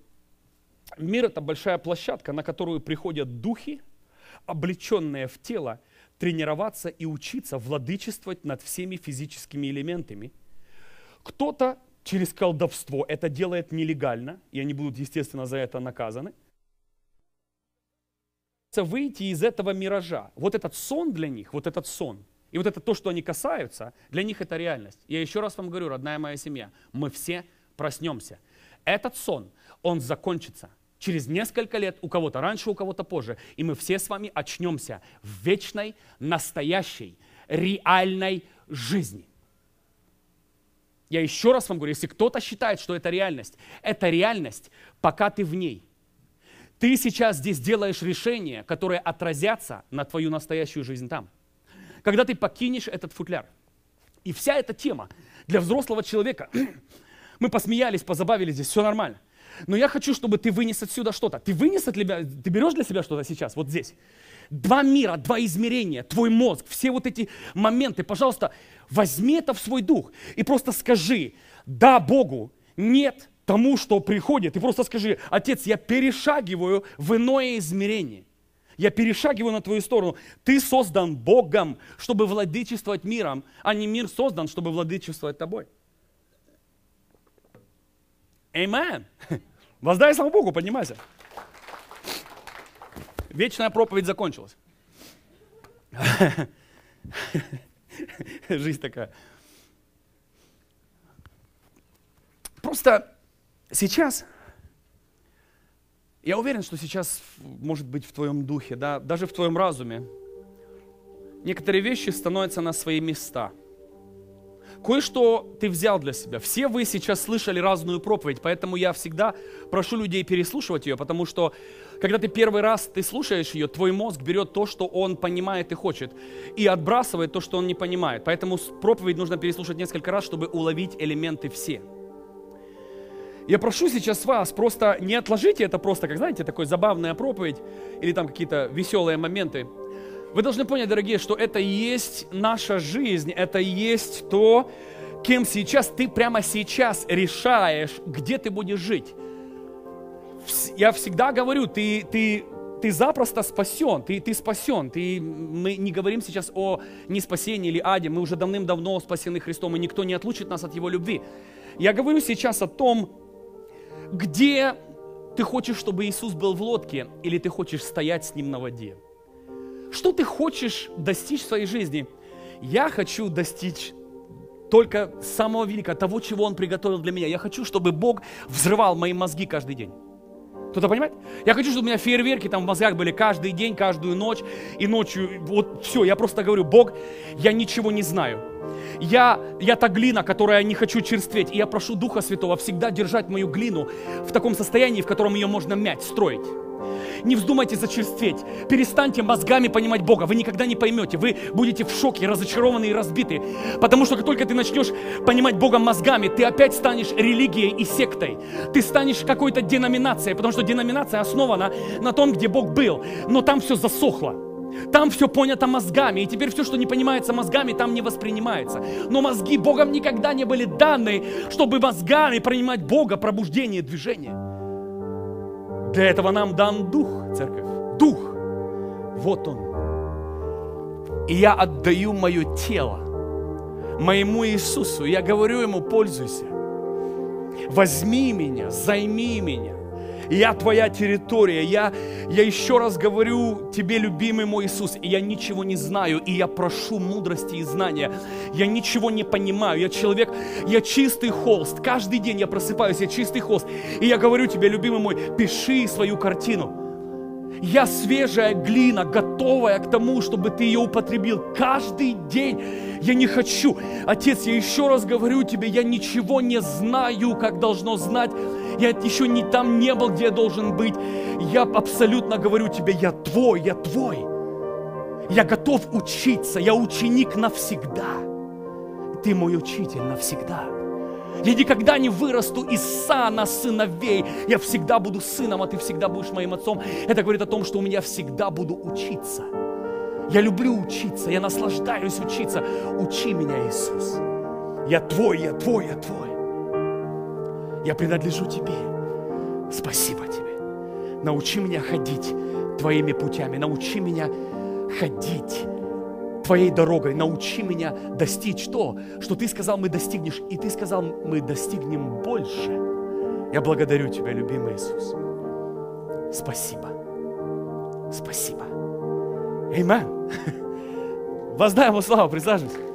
Мир – это большая площадка, на которую приходят духи, облеченные в тело, тренироваться и учиться владычествовать над всеми физическими элементами. Кто-то через колдовство это делает нелегально, и они будут, естественно, за это наказаны. Выйти из этого миража. Вот этот сон для них, вот этот сон, и вот это то, что они касаются, для них это реальность. Я еще раз вам говорю, родная моя семья, мы все проснемся. Этот сон, он закончится – через несколько лет, у кого-то раньше, у кого-то позже. И мы все с вами очнемся в вечной, настоящей, реальной жизни. Я еще раз вам говорю, если кто-то считает, что это реальность, это реальность, пока ты в ней. Ты сейчас здесь делаешь решения, которые отразятся на твою настоящую жизнь там. Когда ты покинешь этот футляр. И вся эта тема для взрослого человека, мы посмеялись, позабавились здесь, все нормально – но я хочу, чтобы ты вынес отсюда что-то. Ты вынес от тебя, ты берешь для себя что-то сейчас, вот здесь. Два мира, два измерения, твой мозг, все вот эти моменты, пожалуйста, возьми это в свой дух и просто скажи, да Богу, нет тому, что приходит. И просто скажи, Отец, я перешагиваю в иное измерение. Я перешагиваю на твою сторону. Ты создан Богом, чтобы владычествовать миром, а не мир создан, чтобы владычествовать тобой. Amen. Воздай слава Богу, поднимайся. Вечная проповедь закончилась. Жизнь такая. Просто сейчас, я уверен, что сейчас может быть в твоем духе, да, даже в твоем разуме, некоторые вещи становятся на свои места – Кое-что ты взял для себя. Все вы сейчас слышали разную проповедь, поэтому я всегда прошу людей переслушивать ее, потому что когда ты первый раз ты слушаешь ее, твой мозг берет то, что он понимает и хочет, и отбрасывает то, что он не понимает. Поэтому проповедь нужно переслушать несколько раз, чтобы уловить элементы все. Я прошу сейчас вас, просто не отложите это просто, как, знаете, такой забавная проповедь или там какие-то веселые моменты – вы должны понять, дорогие, что это и есть наша жизнь, это и есть то, кем сейчас ты прямо сейчас решаешь, где ты будешь жить. Я всегда говорю, ты, ты, ты запросто спасен, ты, ты спасен. Ты, мы не говорим сейчас о неспасении или аде, мы уже давным-давно спасены Христом, и никто не отлучит нас от Его любви. Я говорю сейчас о том, где ты хочешь, чтобы Иисус был в лодке, или ты хочешь стоять с Ним на воде. Что ты хочешь достичь в своей жизни? Я хочу достичь только самого великого, того, чего Он приготовил для меня. Я хочу, чтобы Бог взрывал мои мозги каждый день. Кто-то понимает? Я хочу, чтобы у меня фейерверки там в мозгах были каждый день, каждую ночь. И ночью, вот все, я просто говорю, Бог, я ничего не знаю. Я, я та глина, которая не хочу черстветь. И я прошу Духа Святого всегда держать мою глину в таком состоянии, в котором ее можно мять, строить. Не вздумайте зачерстветь. Перестаньте мозгами понимать Бога. Вы никогда не поймете. Вы будете в шоке, разочарованы и разбиты. Потому что как только ты начнешь понимать Бога мозгами, ты опять станешь религией и сектой. Ты станешь какой-то деноминацией, потому что деноминация основана на том, где Бог был. Но там все засохло. Там все понято мозгами, и теперь все, что не понимается мозгами, там не воспринимается. Но мозги Богом никогда не были даны, чтобы мозгами принимать Бога, пробуждение, движение. Для этого нам дан Дух, церковь. Дух. Вот Он. И я отдаю мое тело моему Иисусу. Я говорю Ему, пользуйся. Возьми меня, займи меня я твоя территория, я, я еще раз говорю тебе, любимый мой Иисус, и я ничего не знаю, и я прошу мудрости и знания, я ничего не понимаю, я человек, я чистый холст, каждый день я просыпаюсь, я чистый холст, и я говорю тебе, любимый мой, пиши свою картину, я свежая глина, готовая к тому, чтобы ты ее употребил каждый день. Я не хочу. Отец, я еще раз говорю тебе, я ничего не знаю, как должно знать. Я еще не там не был, где я должен быть. Я абсолютно говорю тебе, я твой, я твой. Я готов учиться, я ученик навсегда. Ты мой учитель навсегда. Я никогда не вырасту из сана сыновей. Я всегда буду сыном, а ты всегда будешь моим отцом. Это говорит о том, что у меня всегда буду учиться. Я люблю учиться, я наслаждаюсь учиться. Учи меня, Иисус. Я твой, я твой, я твой. Я принадлежу тебе. Спасибо тебе. Научи меня ходить твоими путями. Научи меня ходить Твоей дорогой. Научи меня достичь то, что Ты сказал, мы достигнешь, и Ты сказал, мы достигнем больше. Я благодарю Тебя, любимый Иисус. Спасибо. Спасибо. Аминь. Воздай Ему славу, присаживайся.